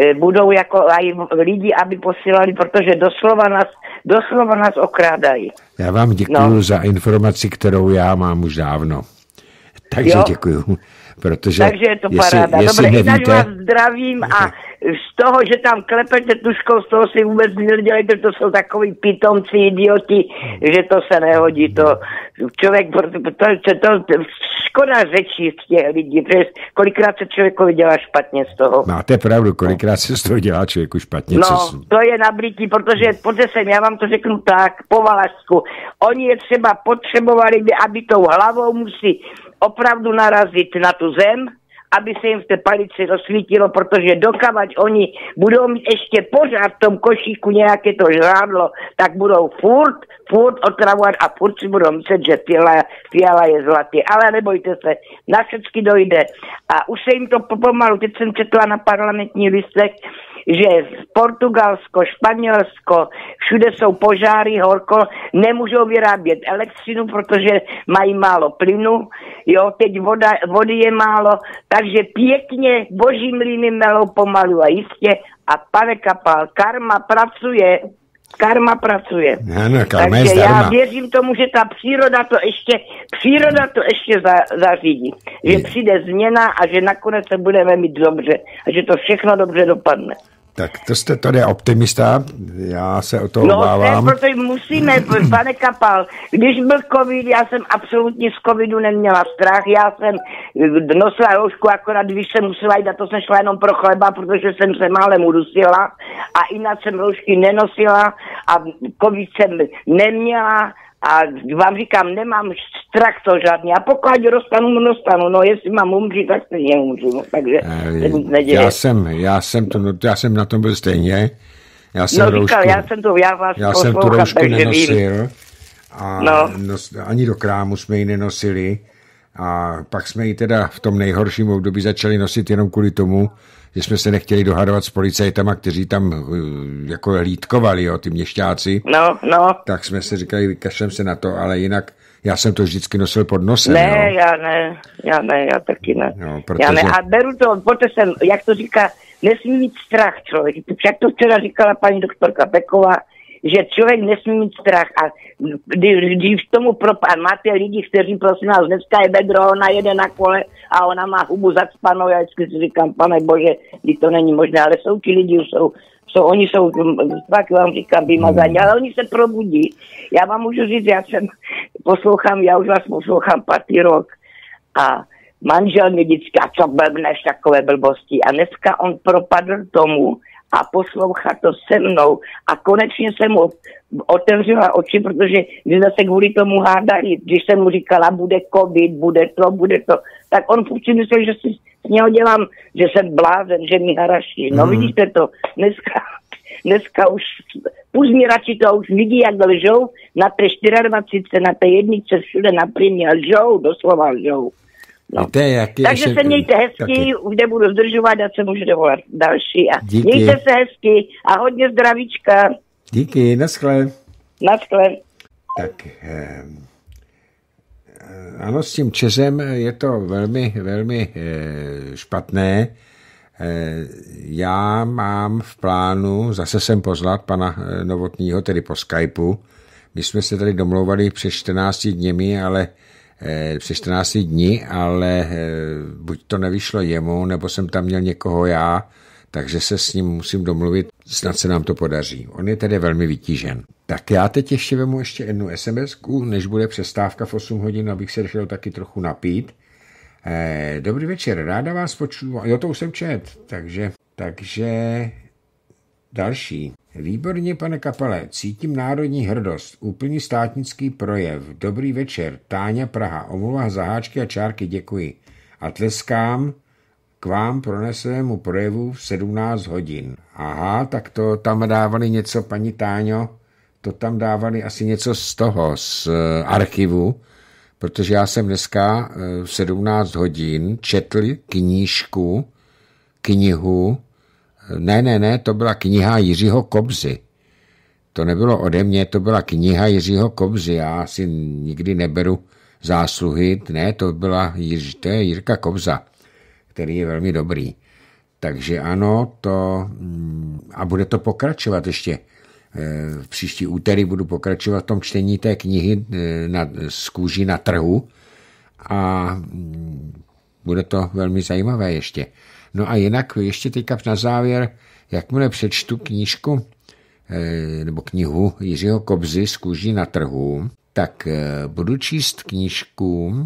[SPEAKER 2] eh, budou jako aj lidi, aby posílali, protože doslova nás, doslova nás okrádají.
[SPEAKER 1] Já vám děkuji no. za informaci, kterou já mám už dávno. Takže jo? děkuju. Protože Takže je to jestli, paráda. Jestli Dobre, nevíte... vás
[SPEAKER 2] zdravím a z toho, že tam klepete tuškou, z toho si vůbec nedělejte, to jsou takový pitomci, idioti, že to se nehodí. To člověk, to, to, to škoda řečí z těch lidí, protože kolikrát se člověkovi dělá špatně z toho.
[SPEAKER 1] Máte pravdu, kolikrát no. se z toho dělá člověku špatně. No, co...
[SPEAKER 2] to je nabrití, protože, hmm. protože jsem, já vám to řeknu tak, po Valašsku, oni je třeba potřebovali, aby tou hlavou musí opravdu narazit na tu zem, aby se jim v té palici rozsvítilo, protože dokavať oni budou mít ještě pořád v tom košíku nějaké to žrádlo, tak budou furt, furt otravovat a furt si budou myslet, že fiala, fiala je zlatý. Ale nebojte se, na všecky dojde. A už se jim to pomalu, teď jsem četla na parlamentní listech, že Portugalsko, Španělsko, všude jsou požáry, horko, nemůžou vyrábět elektřinu, protože mají málo plynu, jo, teď voda, vody je málo, takže pěkně boží mlíny melou pomalu a jistě a pane Kapal, karma pracuje, Karma pracuje.
[SPEAKER 1] Ano, karma Takže je zdarma. já
[SPEAKER 2] věřím tomu, že ta příroda to ještě, příroda to ještě za, zařídí. Že je. přijde změna a že nakonec se budeme mít dobře. A že to všechno dobře dopadne.
[SPEAKER 1] Tak to jste tady optimista, já se o to no, obávám. No,
[SPEAKER 2] protože musíme, pane Kapal, když byl covid, já jsem absolutně z covidu neměla strach, já jsem nosila roušku akorát, když jsem musela jít, a to jsem šla jenom pro chleba, protože jsem se málem udusila a jinak jsem roušky nenosila a covid jsem neměla, a vám říkám, nemám strach to žádný. A pokud dostanu, dostanu. No jestli mám umřít, tak stejně umřu. No, takže se nic neděje. Já
[SPEAKER 1] jsem, já jsem, to, já jsem na tom byl stejně. Já jsem no, roušku, říkal, já
[SPEAKER 2] jsem to, já vás Já jsem tu roušku nenosil.
[SPEAKER 1] A no. nos, ani do krámu jsme ji nenosili. A pak jsme ji teda v tom nejhorším období začali nosit jenom kvůli tomu, že jsme se nechtěli dohadovat s policajtama, kteří tam eh, jako lítkovali, jo, ty měšťáci.
[SPEAKER 2] No, no.
[SPEAKER 1] Tak jsme si říkali, kašlem se na to, ale jinak já jsem to vždycky nosil pod nosem. Ne, jo.
[SPEAKER 2] já ne, já ne, já taky ne. No, protože... Já ne, a beru to, protože jsem, jak to říká, nesmí mít strach člověk. Jak to včera říkala paní doktorka Beková, že člověk nesmí mít strach a když tomu propad, máte lidi, kteří prosím nás, dneska je bedro, ona jede na kole a ona má hubu zacpanou, já vždycky si říkám, pane bože, kdy to není možné, ale jsou ti lidi, jsou, jsou oni jsou, pak vám říkám, vymazaní, mhm. ale oni se probudí. Já vám můžu říct, já jsem poslouchám, já už vás poslouchám patý rok a manžel mi vždycky, a co blbneš takové blbosti. A dneska on propadl tomu, a poslouchat to se mnou. A konečně jsem mu otevřela oči, protože my zase kvůli tomu hádali, když jsem mu říkala, bude covid, bude to, bude to, tak on si myslel, že si s něho dělám, že jsem blázen, že mi haraší. No mm. vidíte to, dneska, dneska už radši to už vidí, jak lžou na té 24, na té jednice všude na primě, lžou, doslova lžou.
[SPEAKER 1] No. Víte, jak je Takže ještě... se mějte hezky,
[SPEAKER 2] už nebudu zdržovat a se můžu dovolat další. A Díky. Mějte se hezky a hodně zdravíčka.
[SPEAKER 1] Díky, naschle. Naschle. Tak, eh, ano, s tím Čezem je to velmi, velmi eh, špatné. Eh, já mám v plánu, zase jsem pozvat pana eh, Novotního, tedy po Skypeu. My jsme se tady domlouvali před 14 dněmi, ale eh, Eh, při 14 dní, ale eh, buď to nevyšlo jemu, nebo jsem tam měl někoho já, takže se s ním musím domluvit, snad se nám to podaří. On je tedy velmi vytížen. Tak já teď ještě vemu ještě jednu sms než bude přestávka v 8 hodin, abych se šel taky trochu napít. Eh, dobrý večer, ráda vás poču... Jo, to už jsem čet, takže, takže Další. Výborně, pane Kapele, cítím národní hrdost, úplný státnický projev. Dobrý večer, Táňa Praha, omluva za háčky a čárky, děkuji. A tleskám k vám pronesenému projevu v 17 hodin. Aha, tak to tam dávali něco, paní Táňo, to tam dávali asi něco z toho, z eh, archivu, protože já jsem dneska eh, v 17 hodin četl knížku, knihu, ne, ne, ne, to byla kniha Jiřího Kobzy. To nebylo ode mě, to byla kniha Jiřího Kobzy. Já si nikdy neberu zásluhy. Ne, to byla Jiř, to je Jirka Kobza, který je velmi dobrý. Takže ano, to mm, a bude to pokračovat ještě. Eh, v příští úterý budu pokračovat v tom čtení té knihy eh, na, z kůží na trhu a mm, bude to velmi zajímavé ještě. No a jinak ještě teďka na závěr, jakmile přečtu knížku eh, nebo knihu Jiřího Kobzy z kůží na trhu, tak eh, budu číst knížku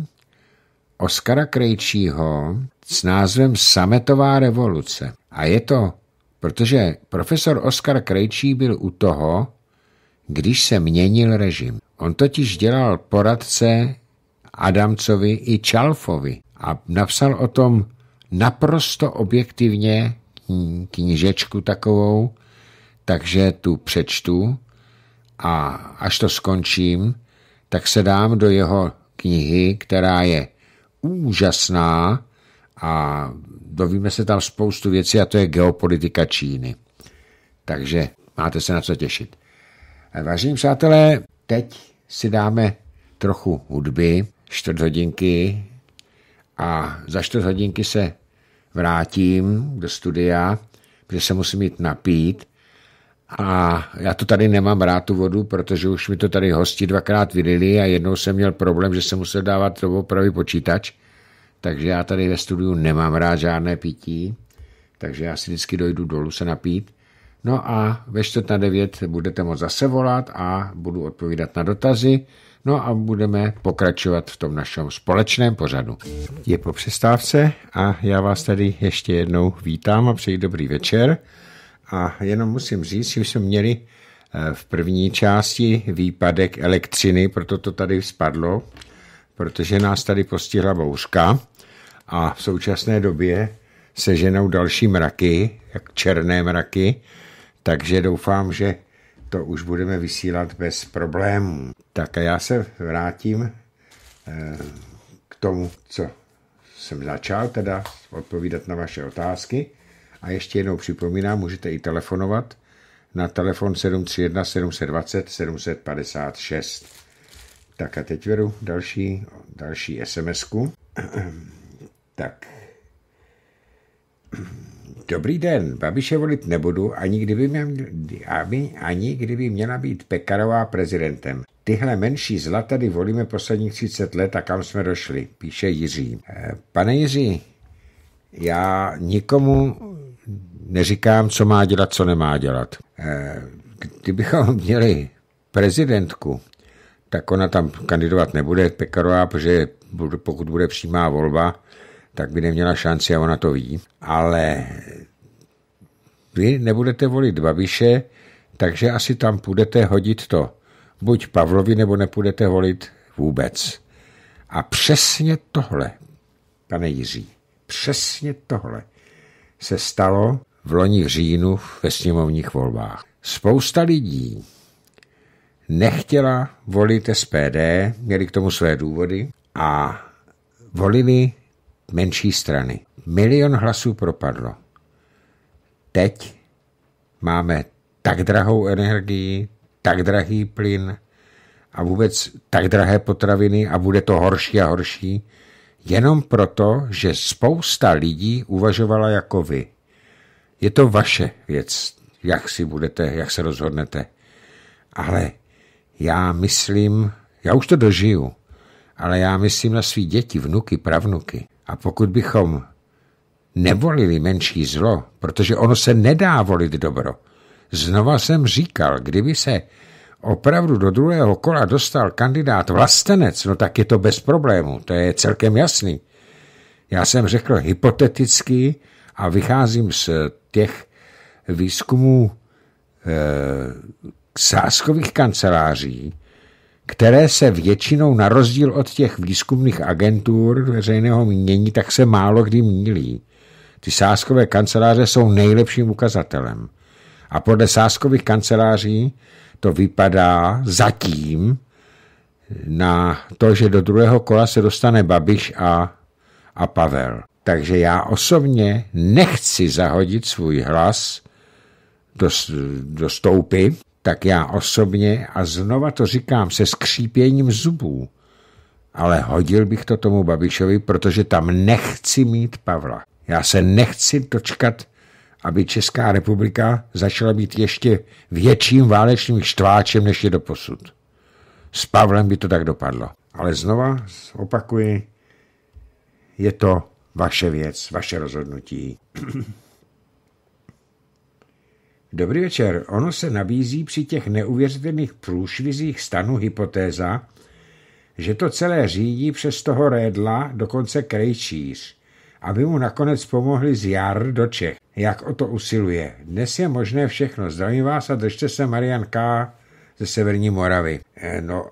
[SPEAKER 1] Oskara Krejčího s názvem Sametová revoluce. A je to, protože profesor Oskar Krejčí byl u toho, když se měnil režim. On totiž dělal poradce Adamcovi i Čalfovi a napsal o tom naprosto objektivně knížečku takovou, takže tu přečtu a až to skončím, tak se dám do jeho knihy, která je úžasná a dovíme se tam spoustu věcí a to je geopolitika Číny. Takže máte se na co těšit. Vážení přátelé, teď si dáme trochu hudby, čtvrt hodinky a za čtvrt hodinky se vrátím do studia, kde se musím jít napít. A já to tady nemám rád tu vodu, protože už mi to tady hosti dvakrát vydali a jednou jsem měl problém, že jsem musel dávat to opravy počítač. Takže já tady ve studiu nemám rád žádné pití, takže já si vždycky dojdu dolů se napít. No a ve čtvrt na devět budete moct zase volat a budu odpovídat na dotazy. No a budeme pokračovat v tom našem společném pořadu. Je po přestávce a já vás tady ještě jednou vítám a přeji dobrý večer. A jenom musím říct, že jsme měli eh, v první části výpadek elektřiny, proto to tady spadlo, protože nás tady postihla bouřka a v současné době se ženou další mraky, jak černé mraky, takže doufám, že to už budeme vysílat bez problémů. Tak a já se vrátím eh, k tomu, co jsem začal, teda odpovídat na vaše otázky. A ještě jednou připomínám, můžete i telefonovat na telefon 731 720 756. Tak a teď vedu další, další SMS-ku. tak. Dobrý den, Babiše volit nebudu, ani kdyby, mě, aby, ani kdyby měla být Pekarová prezidentem. Tyhle menší zla tady volíme posledních 30 let a kam jsme došli, píše Jiří. Eh, pane Jiří, já nikomu neříkám, co má dělat, co nemá dělat. Eh, kdybychom měli prezidentku, tak ona tam kandidovat nebude, Pekarová, protože pokud bude přímá volba, tak by neměla šanci a ona to ví. Ale vy nebudete volit Babiše, takže asi tam půjdete hodit to. Buď Pavlovi, nebo nepůjdete volit vůbec. A přesně tohle, pane Jiří, přesně tohle se stalo v loni v říjnu ve sněmovních volbách. Spousta lidí nechtěla volit SPD, měli k tomu své důvody a volili menší strany. Milion hlasů propadlo. Teď máme tak drahou energii, tak drahý plyn a vůbec tak drahé potraviny a bude to horší a horší, jenom proto, že spousta lidí uvažovala jako vy. Je to vaše věc, jak si budete, jak se rozhodnete. Ale já myslím, já už to dožiju, ale já myslím na svý děti, vnuky, pravnuky. A pokud bychom nevolili menší zlo, protože ono se nedá volit dobro. Znova jsem říkal, kdyby se opravdu do druhého kola dostal kandidát vlastenec, no tak je to bez problému, to je celkem jasný. Já jsem řekl hypoteticky a vycházím z těch výzkumů e, eh, sáskových kanceláří, které se většinou na rozdíl od těch výzkumných agentur veřejného mínění, tak se málo kdy mílí. Ty sáskové kanceláře jsou nejlepším ukazatelem. A podle sáskových kanceláří to vypadá zatím na to, že do druhého kola se dostane Babiš a, a Pavel. Takže já osobně nechci zahodit svůj hlas do, do stoupy tak já osobně, a znova to říkám se skřípěním zubů, ale hodil bych to tomu Babišovi, protože tam nechci mít Pavla. Já se nechci dočkat, aby Česká republika začala být ještě větším válečným štváčem, než je doposud. S Pavlem by to tak dopadlo. Ale znova opakuji, je to vaše věc, vaše rozhodnutí. Dobrý večer. Ono se nabízí při těch neuvěřitelných průšvizích stanu hypotéza, že to celé řídí přes toho rédla dokonce krejčíř, aby mu nakonec pomohli z jar do Čech, jak o to usiluje. Dnes je možné všechno. Zdravím vás a držte se Marian K. ze Severní Moravy. Eh, no,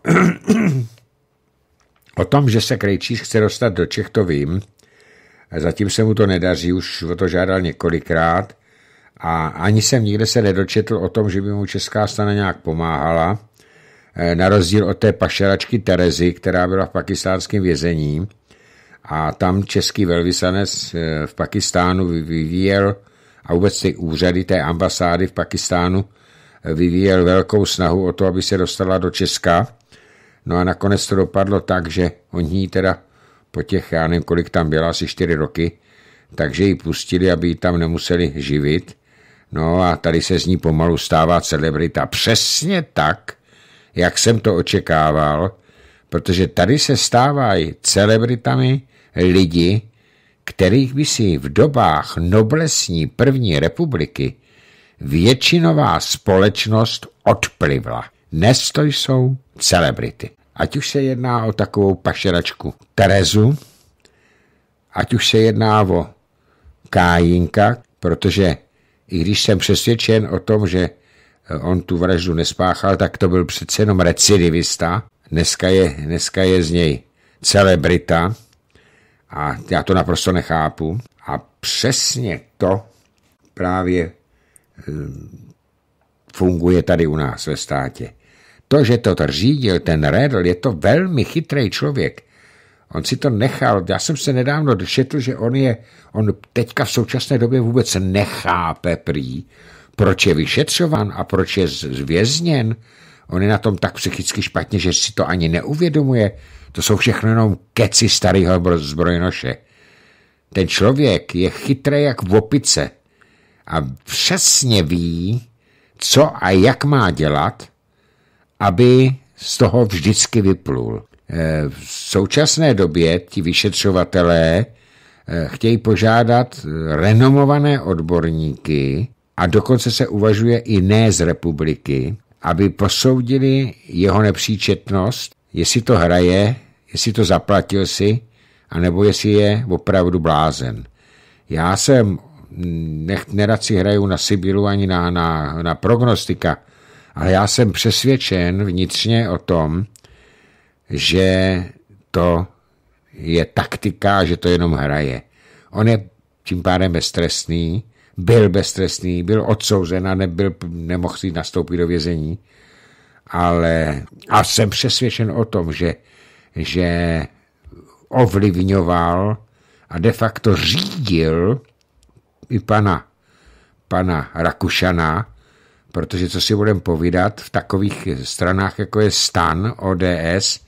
[SPEAKER 1] o tom, že se krejčíř chce dostat do Čech, to vím. Zatím se mu to nedaří, už o to žádal několikrát a ani jsem nikde se nedočetl o tom, že by mu česká strana nějak pomáhala, eh, na rozdíl od té pašeračky Terezy, která byla v pakistánském vězení a tam český velvyslanec eh, v Pakistánu vyvíjel a vůbec ty úřady té ambasády v Pakistánu eh, vyvíjel velkou snahu o to, aby se dostala do Česka. No a nakonec to dopadlo tak, že oni teda po těch, já nevím, kolik tam byla, asi čtyři roky, takže ji pustili, aby ji tam nemuseli živit. No a tady se z ní pomalu stává celebrita. Přesně tak, jak jsem to očekával, protože tady se stávají celebritami lidi, kterých by si v dobách noblesní první republiky většinová společnost odplivla. Dnes to jsou celebrity. Ať už se jedná o takovou pašeračku Terezu, ať už se jedná o Kájinka, protože i když jsem přesvědčen o tom, že eh, on tu vraždu nespáchal, tak to byl přece jenom recidivista. Dneska je, dneska je z něj celebrita a já to naprosto nechápu. A přesně to právě eh, funguje tady u nás ve státě. To, že to řídil ten Redl, je to velmi chytrý člověk. On si to nechal. Já jsem se nedávno dočetl, že on je, on teďka v současné době vůbec nechápe prý, proč je vyšetřován a proč je zvězněn. On je na tom tak psychicky špatně, že si to ani neuvědomuje. To jsou všechno jenom keci starého zbrojnoše. Ten člověk je chytrý jak v opice a přesně ví, co a jak má dělat, aby z toho vždycky vyplul. Eh, v současné době ti vyšetřovatelé eh, chtějí požádat eh, renomované odborníky a dokonce se uvažuje i ne z republiky, aby posoudili jeho nepříčetnost, jestli to hraje, jestli to zaplatil si, anebo jestli je opravdu blázen. Já jsem, nech, nerad si hraju na Sibiru ani na, na, na prognostika, ale já jsem přesvědčen vnitřně o tom, že to je taktika, že to jenom hraje. On je tím pádem beztrestný, byl beztrestný, byl odsouzen a nebyl, nemohl si nastoupit do vězení. Ale a jsem přesvědčen o tom, že, že ovlivňoval a de facto řídil i pana, pana Rakušana, protože co si budeme povídat, v takových stranách, jako je STAN, ODS,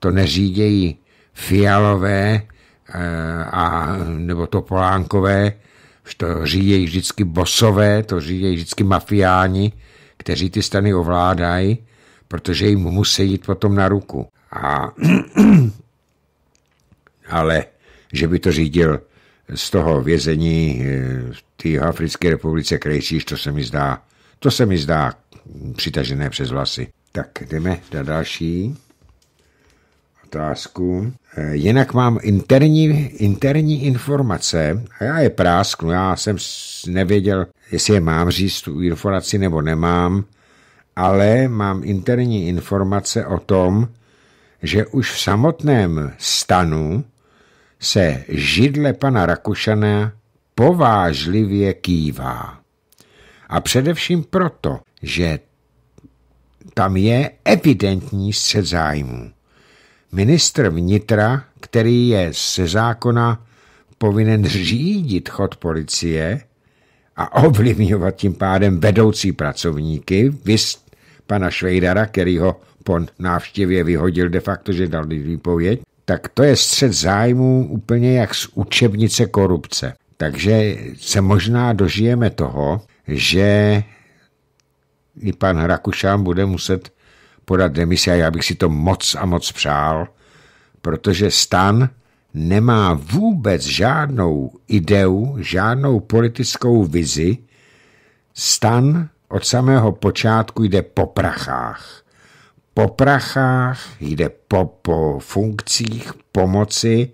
[SPEAKER 1] to neřídějí fialové eh, a, nebo topolánkové, to řídějí vždycky bosové, to řídějí vždycky mafiáni, kteří ty stany ovládají, protože jim musí jít potom na ruku. A, ale že by to řídil z toho vězení eh, v té Africké republice Krejčíš, to se mi zdá, to se mi zdá přitažené přes vlasy. Tak jdeme na další otázku. Eh, jinak mám interní, interní informace a já je prásknu. Já jsem nevěděl, jestli je mám říct tu informaci nebo nemám, ale mám interní informace o tom, že už v samotném stanu se židle pana Rakušana povážlivě kývá. A především proto, že tam je evidentní střed zájmu ministr vnitra, který je ze zákona povinen řídit chod policie a ovlivňovat tím pádem vedoucí pracovníky, vyst. pana Švejdara, který ho po návštěvě vyhodil de facto, že dal výpověď, tak to je střed zájmů úplně jak z učebnice korupce. Takže se možná dožijeme toho, že i pan Rakušán bude muset podat demisi a já bych si to moc a moc přál, protože stan nemá vůbec žádnou ideu, žádnou politickou vizi. Stan od samého počátku jde po prachách. Po prachách jde po, po funkcích pomoci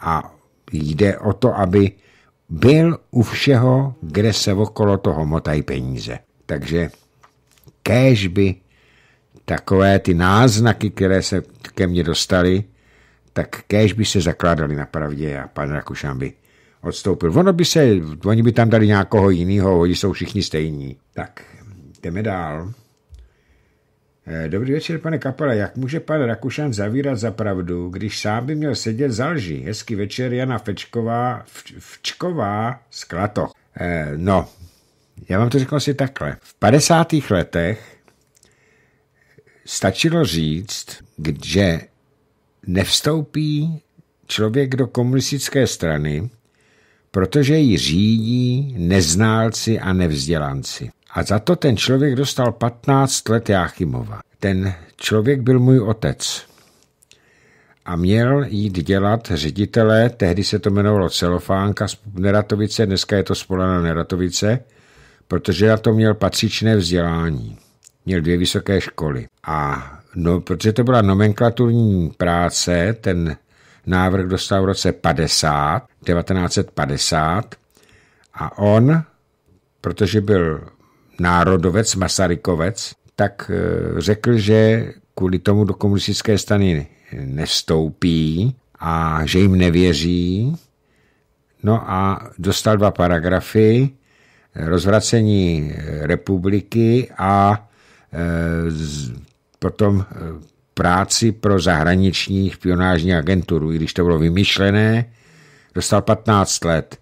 [SPEAKER 1] a jde o to, aby byl u všeho, kde se okolo toho motají peníze. Takže kéž by takové ty náznaky, které se ke mně dostaly, tak kež by se zakládali na pravdě a pan Rakušan by odstoupil. Ono by se, oni by tam dali nějakoho jiného, oni jsou všichni stejní. Tak, jdeme dál. Eh, dobrý večer, pane Kapela. Jak může pan Rakušan zavírat za pravdu, když sám by měl sedět za lži? Hezký večer, Jana Fečková, Včková z Klatoch. Eh, no, já vám to řekl asi takhle. V 50. letech stačilo říct, že nevstoupí člověk do komunistické strany, protože ji řídí neználci a nevzdělanci. A za to ten člověk dostal 15 let Jáchymova. Ten člověk byl můj otec a měl jít dělat ředitele, tehdy se to jmenovalo Celofánka z Neratovice, dneska je to spolena Neratovice, protože na to měl patřičné vzdělání měl dvě vysoké školy. A no, protože to byla nomenklaturní práce, ten návrh dostal v roce 50, 1950 a on, protože byl národovec, masarykovec, tak eh, řekl, že kvůli tomu do komunistické strany nevstoupí a že jim nevěří. No a dostal dva paragrafy, rozvracení republiky a Eh, potom eh, práci pro zahraniční špionážní agenturu, i když to bylo vymyšlené, dostal 15 let.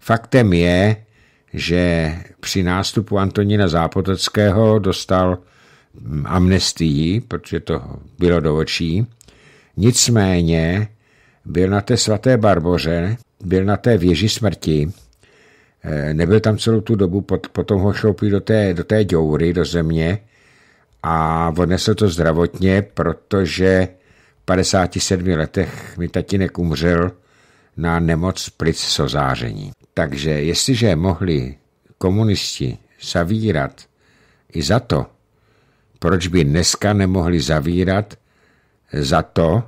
[SPEAKER 1] Faktem je, že při nástupu Antonína Zápoteckého dostal mm, amnestii, protože to bylo do očí. Nicméně byl na té svaté Barboře, byl na té věži smrti, eh, nebyl tam celou tu dobu, potom ho šloupili do té, do té děury, do země, a odnesl to zdravotně, protože v 57 letech mi tatínek umřel na nemoc plic sozáření. Takže jestliže mohli komunisti zavírat i za to, proč by dneska nemohli zavírat za to,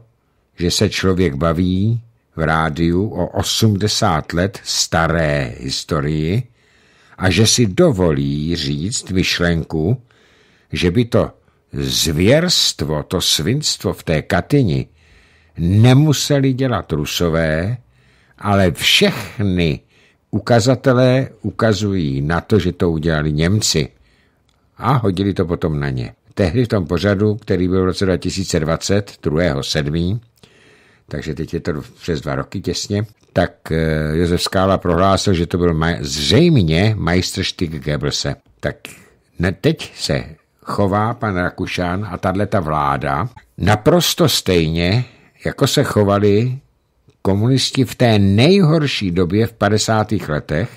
[SPEAKER 1] že se člověk baví v rádiu o 80 let staré historii a že si dovolí říct myšlenku, že by to zvěrstvo, to svinstvo v té Katyni nemuseli dělat rusové, ale všechny ukazatelé ukazují na to, že to udělali Němci a hodili to potom na ně. Tehdy v tom pořadu, který byl v roce 2020, 2.7., takže teď je to přes dva roky těsně, tak eh, Josef Skála prohlásil, že to byl zřejmě majstrštyk Goebbelse. Tak teď se chová pan Rakušan a tato vláda naprosto stejně, jako se chovali komunisti v té nejhorší době v 50. letech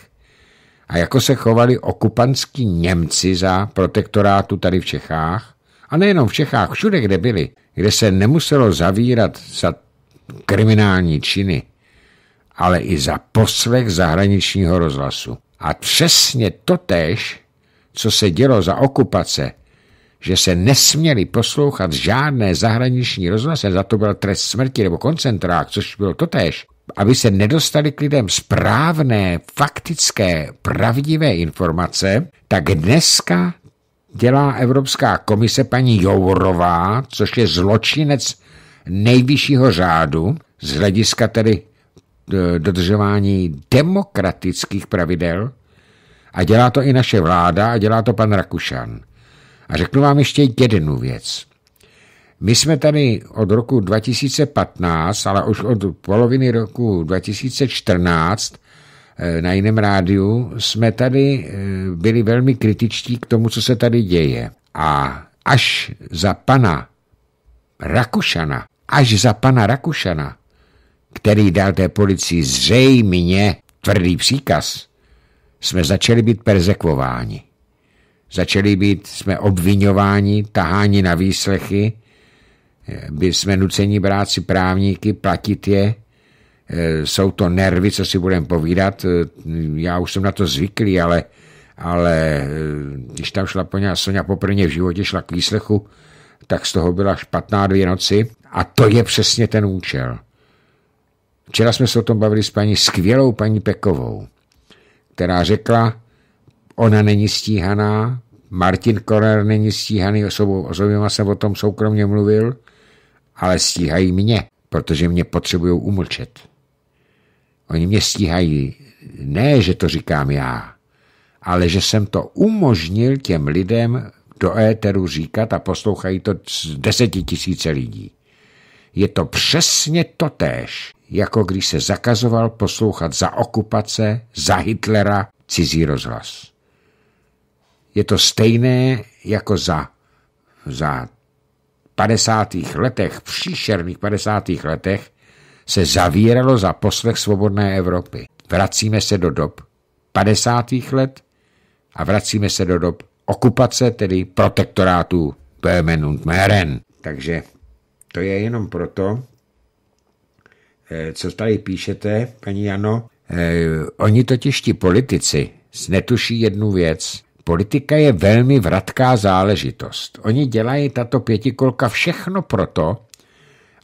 [SPEAKER 1] a jako se chovali okupantskí Němci za protektorátu tady v Čechách a nejenom v Čechách, všude, kde byli, kde se nemuselo zavírat za kriminální činy, ale i za poslech zahraničního rozhlasu. A přesně totéž, co se dělo za okupace, že se nesměli poslouchat žádné zahraniční rozhlasy, za to byl trest smrti nebo koncentrák, což bylo totéž, aby se nedostali k lidem správné, faktické, pravdivé informace, tak dneska dělá Evropská komise paní Jourová, což je zločinec nejvyššího řádu z hlediska tedy dodržování demokratických pravidel a dělá to i naše vláda a dělá to pan Rakušan. A řeknu vám ještě jednu věc. My jsme tady od roku 2015, ale už od poloviny roku 2014 eh, na jiném rádiu, jsme tady eh, byli velmi kritičtí k tomu, co se tady děje. A až za pana Rakušana, až za pana Rakušana, který dal té policii zřejmě tvrdý příkaz, jsme začali být persekvováni. Začali být, jsme obvinováni, taháni na výslechy, by jsme nuceni brát si právníky, platit je, eh, jsou to nervy, co si budeme povídat, eh, já už jsem na to zvyklý, ale, ale eh, když tam šla poňa Sonja poprvé v životě šla k výslechu, tak z toho byla špatná dvě noci a to je přesně ten účel. Včera jsme se o tom bavili s paní skvělou paní Pekovou, která řekla, Ona není stíhaná, Martin Korner není stíhaný osobou, o sobě jsem o tom soukromně mluvil, ale stíhají mě, protože mě potřebují umlčet. Oni mě stíhají, ne, že to říkám já, ale že jsem to umožnil těm lidem do éteru říkat a poslouchají to z desetitisíce lidí. Je to přesně totéž, jako když se zakazoval poslouchat za okupace, za Hitlera cizí rozhlas. Je to stejné jako za, za 50. letech, příšerných 50. letech, se zavíralo za poslech svobodné Evropy. Vracíme se do dob 50. let a vracíme se do dob okupace, tedy protektorátu Böhmen und Meren. Takže to je jenom proto, eh, co tady píšete, paní Jano. Eh, oni totiž ti politici netuší jednu věc, politika je velmi vratká záležitost. Oni dělají tato pětikolka všechno proto,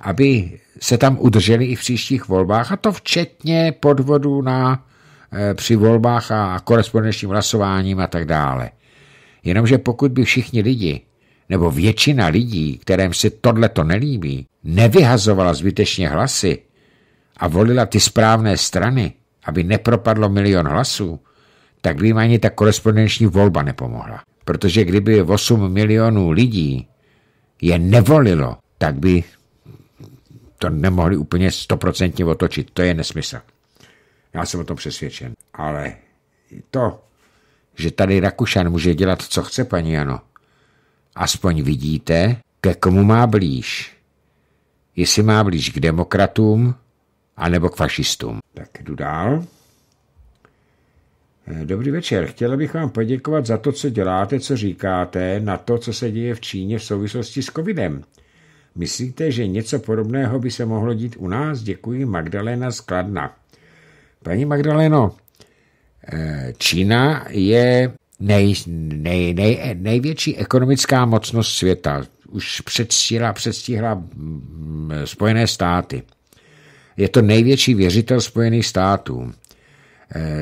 [SPEAKER 1] aby se tam udrželi i v příštích volbách, a to včetně podvodu na, e, při volbách a korespondenčním hlasováním a tak dále. Jenomže pokud by všichni lidi, nebo většina lidí, kterým se tohle to nelíbí, nevyhazovala zbytečně hlasy a volila ty správné strany, aby nepropadlo milion hlasů, tak by jim ani ta korespondenční volba nepomohla. Protože kdyby 8 milionů lidí je nevolilo, tak by to nemohli úplně stoprocentně otočit. To je nesmysl. Já jsem o tom přesvědčen. Ale to, že tady Rakušan může dělat, co chce, paní Jano, aspoň vidíte, ke komu má blíž. Jestli má blíž k demokratům, anebo k fašistům. Tak jdu dál. Eh, dobrý večer. Chtěl bych vám poděkovat za to, co děláte, co říkáte, na to, co se děje v Číně v souvislosti s covidem. Myslíte, že něco podobného by se mohlo dít u nás? Děkuji, Magdalena Skladna. Paní Magdaleno, eh, Čína je nej, nej, nej, největší ekonomická mocnost světa. Už předstihla, předstihla mm, Spojené státy. Je to největší věřitel Spojených států.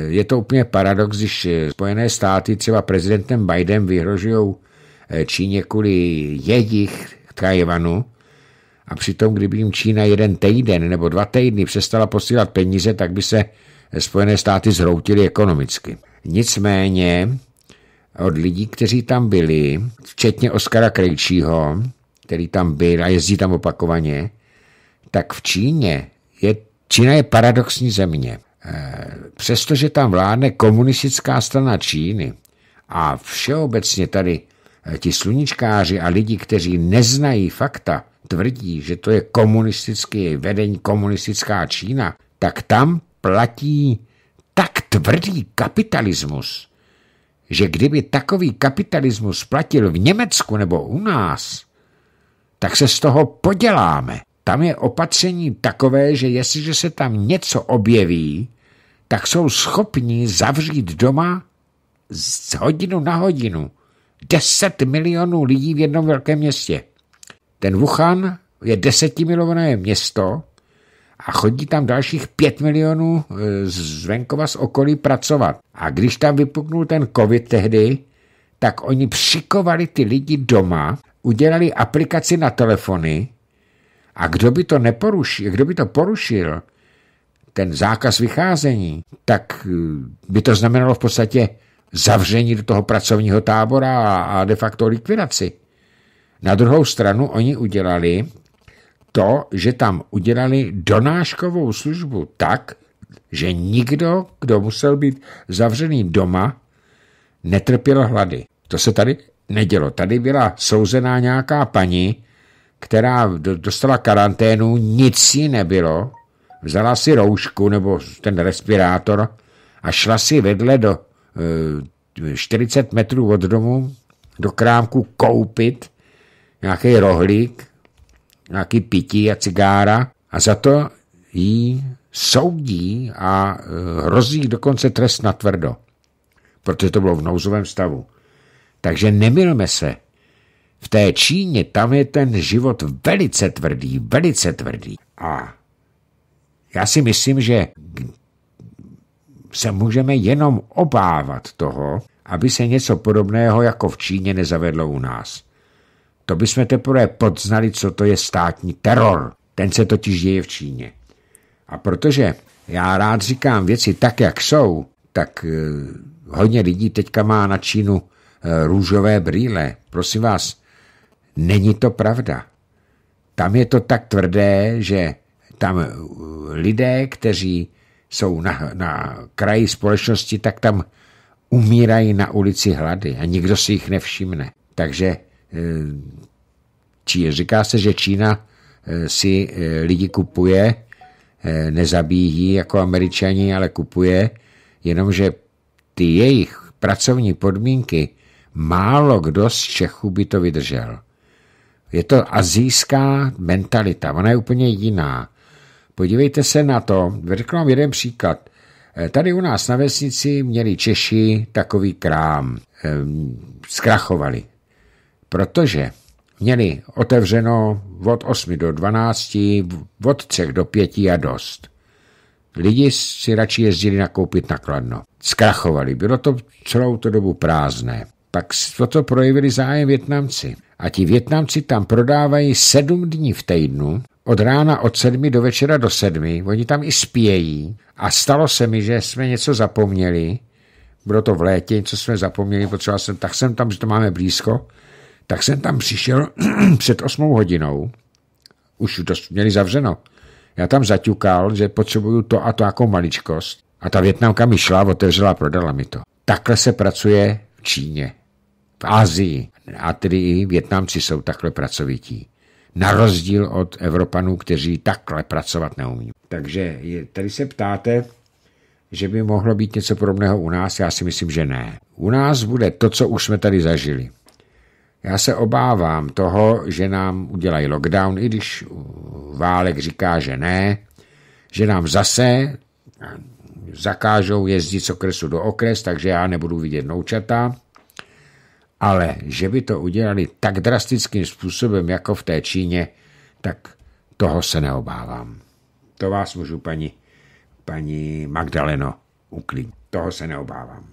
[SPEAKER 1] Je to úplně paradox, když eh, Spojené státy třeba prezidentem Biden vyhrožují eh, Číně kvůli jejich Tajvanu a přitom, kdyby jim Čína jeden týden nebo dva týdny přestala posílat peníze, tak by se eh, Spojené státy zhroutily ekonomicky. Nicméně od lidí, kteří tam byli, včetně Oskara Krejčího, který tam byl a jezdí tam opakovaně, tak v Číně je, Čína je paradoxní země. Eh, přestože tam vládne komunistická strana Číny a všeobecně tady eh, ti sluníčkáři a lidi, kteří neznají fakta, tvrdí, že to je komunistický vedení, komunistická Čína, tak tam platí tak tvrdý kapitalismus, že kdyby takový kapitalismus platil v Německu nebo u nás, tak se z toho poděláme. Tam je opatření takové, že jestliže se tam něco objeví, tak jsou schopní zavřít doma z hodinu na hodinu 10 milionů lidí v jednom velkém městě. Ten Wuhan je desetimilované město a chodí tam dalších 5 milionů e, z venkova z okolí pracovat. A když tam vypuknul ten covid tehdy, tak oni přikovali ty lidi doma, udělali aplikaci na telefony a kdo by to neporušil, kdo by to porušil, ten zákaz vycházení, tak eh, by to znamenalo v podstatě zavření do toho pracovního tábora a de facto likvidaci. Na druhou stranu oni udělali to, že tam udělali donáškovou službu tak, že nikdo, kdo musel být zavřený doma, netrpěl hlady. To se tady nedělo. Tady byla souzená nějaká paní, která dostala karanténu, nic jí nebylo, vzala si roušku nebo ten respirátor a šla si vedle do 40 eh, metrů od domu do krámku koupit nějaký rohlík, nějaký pití a cigára a za to jí soudí a eh, hrozí dokonce trest na tvrdo, protože to bylo v nouzovém stavu. Takže nemilme se. V té Číně tam je ten život velice tvrdý, velice tvrdý. A já si myslím, že se můžeme jenom obávat toho, aby se něco podobného jako v Číně nezavedlo u nás. To bychom teprve podznali, co to je státní teror. Ten se totiž děje v Číně. A protože já rád říkám věci tak, jak jsou, tak eh, hodně lidí teďka má na Čínu eh, růžové brýle. Prosím vás, není to pravda. Tam je to tak tvrdé, že tam eh, lidé, kteří jsou na, na kraji společnosti, tak tam umírají na ulici hlady a nikdo si jich nevšimne. Takže eh, či říká se, že Čína eh, si lidi kupuje, nezabíjí jako američani, ale kupuje, jenomže ty jejich pracovní podmínky málo kdo z Čechů by to vydržel. Je to azijská mentalita, ona je úplně jiná. Podívejte se na to, řeknu vám jeden příklad. Eh, tady u nás na vesnici měli Češi takový krám. Ehm, zkrachovali, protože měli otevřeno od 8 do 12, od 3 do 5 a dost. Lidi si radši jezdili nakoupit nakladno. Zkrachovali, bylo to celou tu dobu prázdné. Pak toto projevili zájem Větnamci. A ti Větnamci tam prodávají sedm dní v týdnu od rána od sedmi do večera do sedmi, oni tam i spějí a stalo se mi, že jsme něco zapomněli, bylo to v létě, něco jsme zapomněli, potřeboval jsem, tak jsem tam, že to máme blízko, tak jsem tam přišel před osmou hodinou, už to měli zavřeno. Já tam zaťukal, že potřebuju to a to jako maličkost a ta Větnamka mi šla, otevřela a prodala mi to. Takhle se pracuje v Číně, v Asii a tedy i Větnamci jsou takhle pracovití na rozdíl od Evropanů, kteří takhle pracovat neumí. Takže tady se ptáte, že by mohlo být něco podobného u nás? Já si myslím, že ne. U nás bude to, co už jsme tady zažili. Já se obávám toho, že nám udělají lockdown, i když Válek říká, že ne, že nám zase zakážou jezdit z okresu do okres, takže já nebudu vidět noučata, ale že by to udělali tak drastickým způsobem, jako v té Číně, tak toho se neobávám. To vás můžu, paní, paní Magdaleno, uklidnit. Toho se neobávám.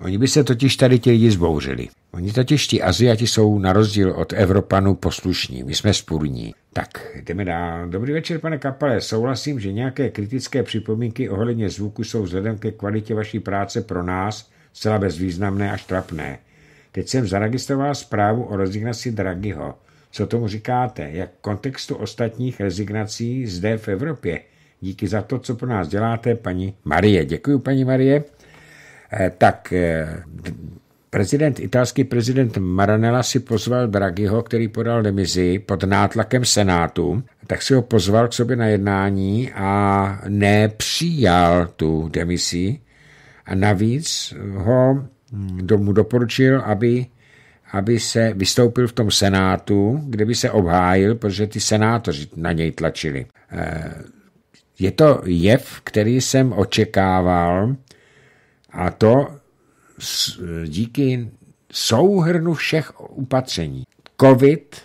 [SPEAKER 1] Oni by se totiž tady ti lidi zbouřili. Oni totiž ti Aziati jsou na rozdíl od Evropanů poslušní, my jsme spůrní. Tak, jdeme dál. Dobrý večer, pane Kapale. Souhlasím, že nějaké kritické připomínky ohledně zvuku jsou vzhledem ke kvalitě vaší práce pro nás, zcela bezvýznamné a štrapné. Teď jsem zaregistroval zprávu o rezignaci Dragiho. Co tomu říkáte? Jak v kontextu ostatních rezignací zde v Evropě? Díky za to, co pro nás děláte, paní Marie. Děkuji, paní Marie. Eh, tak eh, Prezident, italský prezident Maranella si pozval Dragiho, který podal demisi pod nátlakem Senátu, tak si ho pozval k sobě na jednání a nepřijal tu demisi. A navíc ho mu doporučil, aby, aby se vystoupil v tom senátu, kde by se obhájil, protože ty senátoři na něj tlačili. Eh, je to jev, který jsem očekával a to díky souhrnu všech upatření. COVID,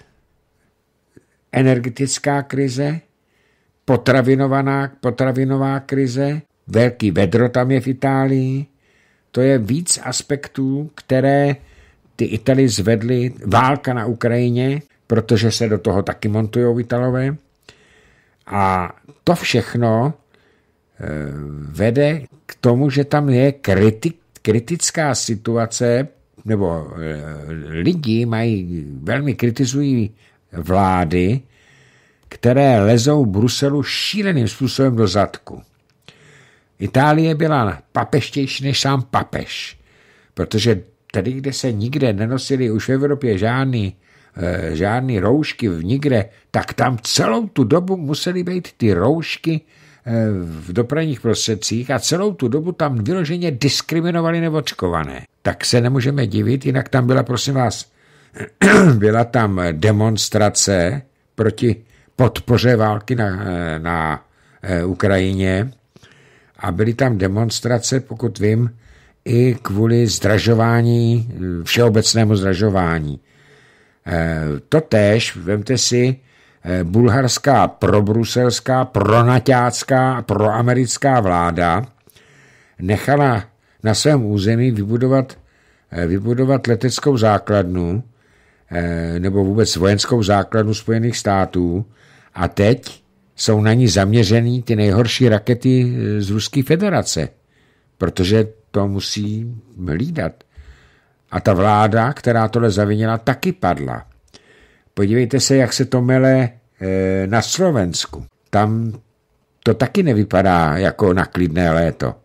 [SPEAKER 1] energetická krize, potravinová krize, Velký vedro tam je v Itálii. To je víc aspektů, které ty Itali zvedly. Válka na Ukrajině, protože se do toho taky montují Italové. A to všechno eh, vede k tomu, že tam je kritik, kritická situace, nebo eh, lidi mají, velmi kritizují vlády, které lezou Bruselu šíleným způsobem do zadku. Itálie byla papeštější než sám papež, protože tady, kde se nikde nenosili už v Evropě žádný, e, žádný roušky v nikde, tak tam celou tu dobu museli být ty roušky e, v dopravních prostředcích a celou tu dobu tam vyloženě diskriminovali neočkované. Tak se nemůžeme divit, jinak tam byla, prosím vás, byla tam demonstrace proti podpoře války na, eh, na e, Ukrajině, a byly tam demonstrace, pokud vím, i kvůli zdražování, všeobecnému zdražování. To eh, Totéž, vemte si, eh, bulharská probruselská, pronaťácká, proamerická vláda nechala na svém území vybudovat, eh, vybudovat leteckou základnu nebo vůbec vojenskou základnu Spojených států a teď jsou na ní zaměřený ty nejhorší rakety eh, z Ruské federace, protože to musí hlídat. A ta vláda, která tohle zavinila, taky padla. Podívejte se, jak se to mele eh, na Slovensku. Tam to taky nevypadá jako na klidné léto.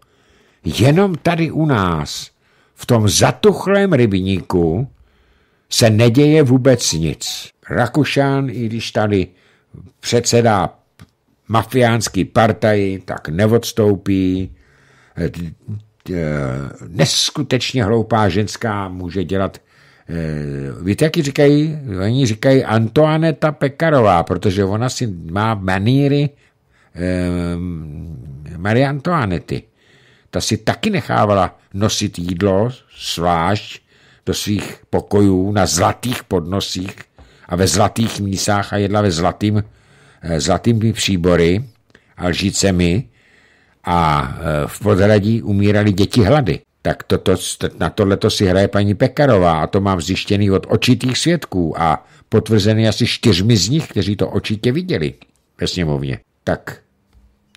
[SPEAKER 1] Jenom tady u nás, v tom zatuchlém rybníku, se neděje vůbec nic. Rakušán, i když tady předsedá mafiánský partaji, tak neodstoupí. Eh, eh, neskutečně hloupá ženská může dělat eh, Víte, jak ji říkají? Oni říkají Antoaneta Pekarová, protože ona si má maníry Marie Antoanety. Ta si taky nechávala nosit jídlo svášť do svých pokojů na zlatých podnosích a ve zlatých mísách a jedla ve zlatým Eh, zlatými příbory a lžícemi eh, a v podhradí umírali děti hlady. Tak to, to, na tohleto si hraje paní Pekarová a to mám zjištěný od očitých svědků a potvrzený asi čtyřmi z nich, kteří to očitě viděli ve sněmovně. Tak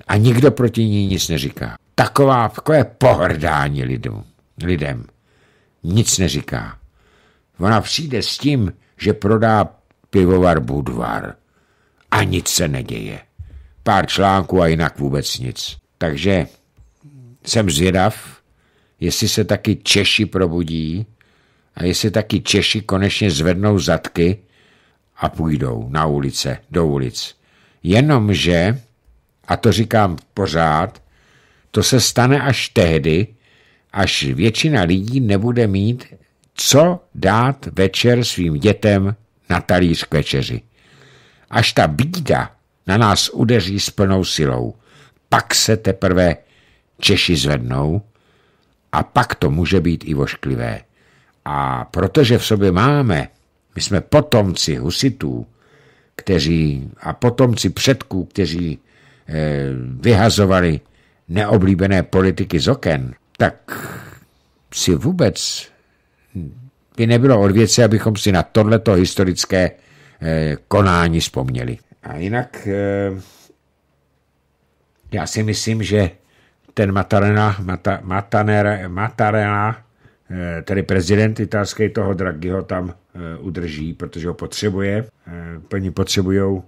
[SPEAKER 1] a nikdo proti ní nic neříká. Taková, takové pohrdání lidu, lidem. Nic neříká. Ona přijde s tím, že prodá pivovar Budvar a nic se neděje. Pár článků a jinak vůbec nic. Takže jsem zvědav, jestli se taky Češi probudí a jestli taky Češi konečně zvednou zadky a půjdou na ulice, do ulic. Jenomže, a to říkám pořád, to se stane až tehdy, až většina lidí nebude mít co dát večer svým dětem na talíř k večeři až ta bída na nás udeří s plnou silou. Pak se teprve Češi zvednou a pak to může být i vošklivé. A protože v sobě máme, my jsme potomci husitů, kteří a potomci předků, kteří e, vyhazovali neoblíbené politiky z oken, tak si vůbec by nebylo od věci, abychom si na tohleto historické Eh, konání vzpomněli. A jinak eh, já si myslím, že ten Matarena, Mata, Matanera, Matarena, eh, tedy prezident italský toho Draghiho tam udrží, protože ho potřebuje. Plně potřebují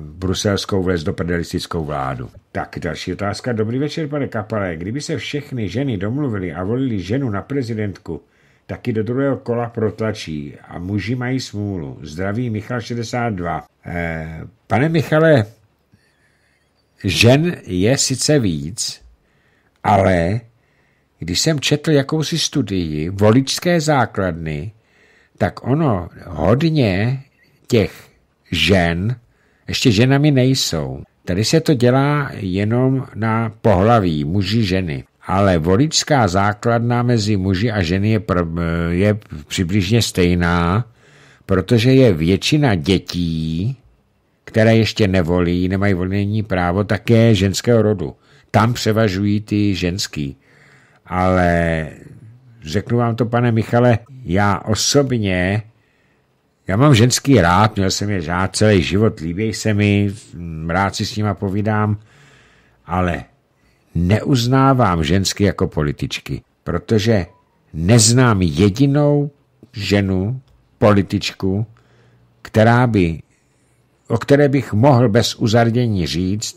[SPEAKER 1] bruselskou vlezdopederistickou vládu. Tak, další otázka. Dobrý večer, pane Kapale. Kdyby se všechny ženy domluvili a volili ženu na prezidentku, taky do druhého kola protlačí a muži mají smůlu. Zdraví Michal 62. Eh, pane Michale, žen je sice víc, ale když jsem četl jakousi studii voličské základny, tak ono hodně těch žen, ještě ženami nejsou. Tady se to dělá jenom na pohlaví muži ženy ale voličská základna mezi muži a ženy je, pro, je přibližně stejná, protože je většina dětí, které ještě nevolí, nemají volení právo, také ženského rodu. Tam převažují ty ženský. Ale řeknu vám to, pane Michale, já osobně, já mám ženský rád, měl jsem je rád celý život, líbí se mi, rád si s nima povídám, ale neuznávám žensky jako političky, protože neznám jedinou ženu, političku, která by, o které bych mohl bez uzardění říct,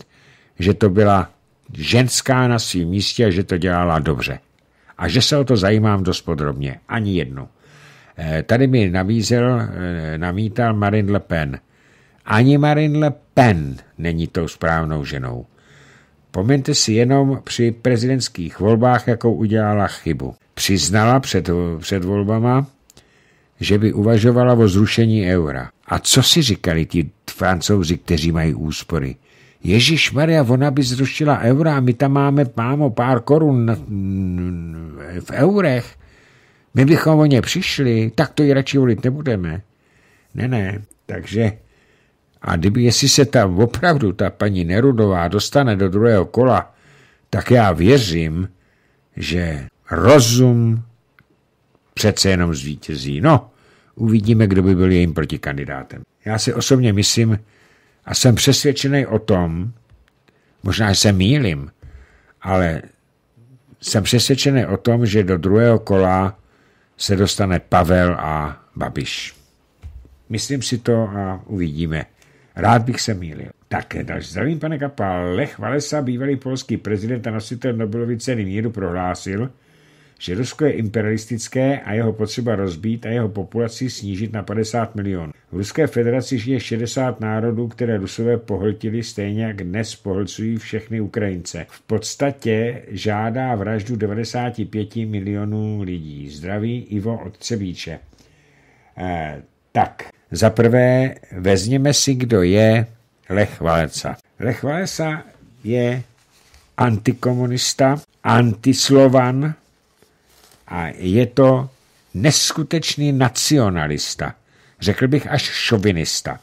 [SPEAKER 1] že to byla ženská na svém místě a že to dělala dobře. A že se o to zajímám dost podrobně. Ani jednu. Eh, tady mi navízel, eh, namítal Marine Le Pen. Ani Marine Le Pen není tou správnou ženou. Pomeňte si jenom při prezidentských volbách, jakou udělala chybu. Přiznala před, před volbama, že by uvažovala o zrušení eura. A co si říkali ti francouzi, kteří mají úspory? Ježíš Maria, ona by zrušila eura a my tam máme pámo pár korun v eurech. My bychom o ně přišli, tak to ji radši volit nebudeme. Ne, ne, takže a kdyby, jestli se ta opravdu, ta paní Nerudová dostane do druhého kola, tak já věřím, že rozum přece jenom zvítězí. No, uvidíme, kdo by byl jejím protikandidátem. Já si osobně myslím a jsem přesvědčený o tom, možná se mýlim, ale jsem přesvědčený o tom, že do druhého kola se dostane Pavel a Babiš. Myslím si to a uvidíme. Rád bych se mýlil. Tak, další. Zdravím, pane Kapal. Lech Walesa, bývalý polský prezident a nositel Nobelovy ceny míru, prohlásil, že Rusko je imperialistické a jeho potřeba rozbít a jeho populaci snížit na 50 milionů. V Ruské federaci žije 60 národů, které Rusové pohltili stejně jak dnes pohlcují všechny Ukrajince. V podstatě žádá vraždu 95 milionů lidí. Zdraví Ivo od Třebíče. Eh, tak, za prvé, vezměme si, kdo je Lech Walesa. Lech Walesa je antikomunista, antislovan a je to neskutečný nacionalista. Řekl bych až šovinista.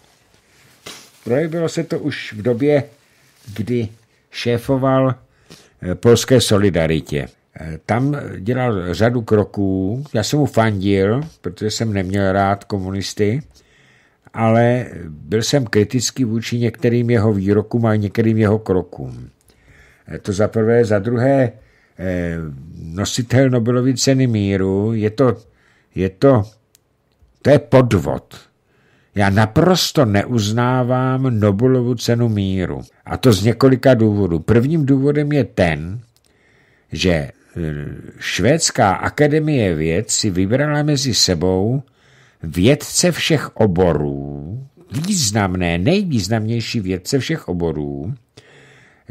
[SPEAKER 1] Projevilo se to už v době, kdy šéfoval eh, polské solidaritě. Eh, tam dělal řadu kroků, já jsem mu fandil, protože jsem neměl rád komunisty, ale byl jsem kritický vůči některým jeho výrokům a některým jeho krokům. E, to za prvé, za druhé, e, nositel Nobelovy ceny míru, je to, je to, to je podvod. Já naprosto neuznávám Nobelovu cenu míru. A to z několika důvodů. Prvním důvodem je ten, že e, švédská akademie věd si vybrala mezi sebou vědce všech oborů, významné, nejvýznamnější vědce všech oborů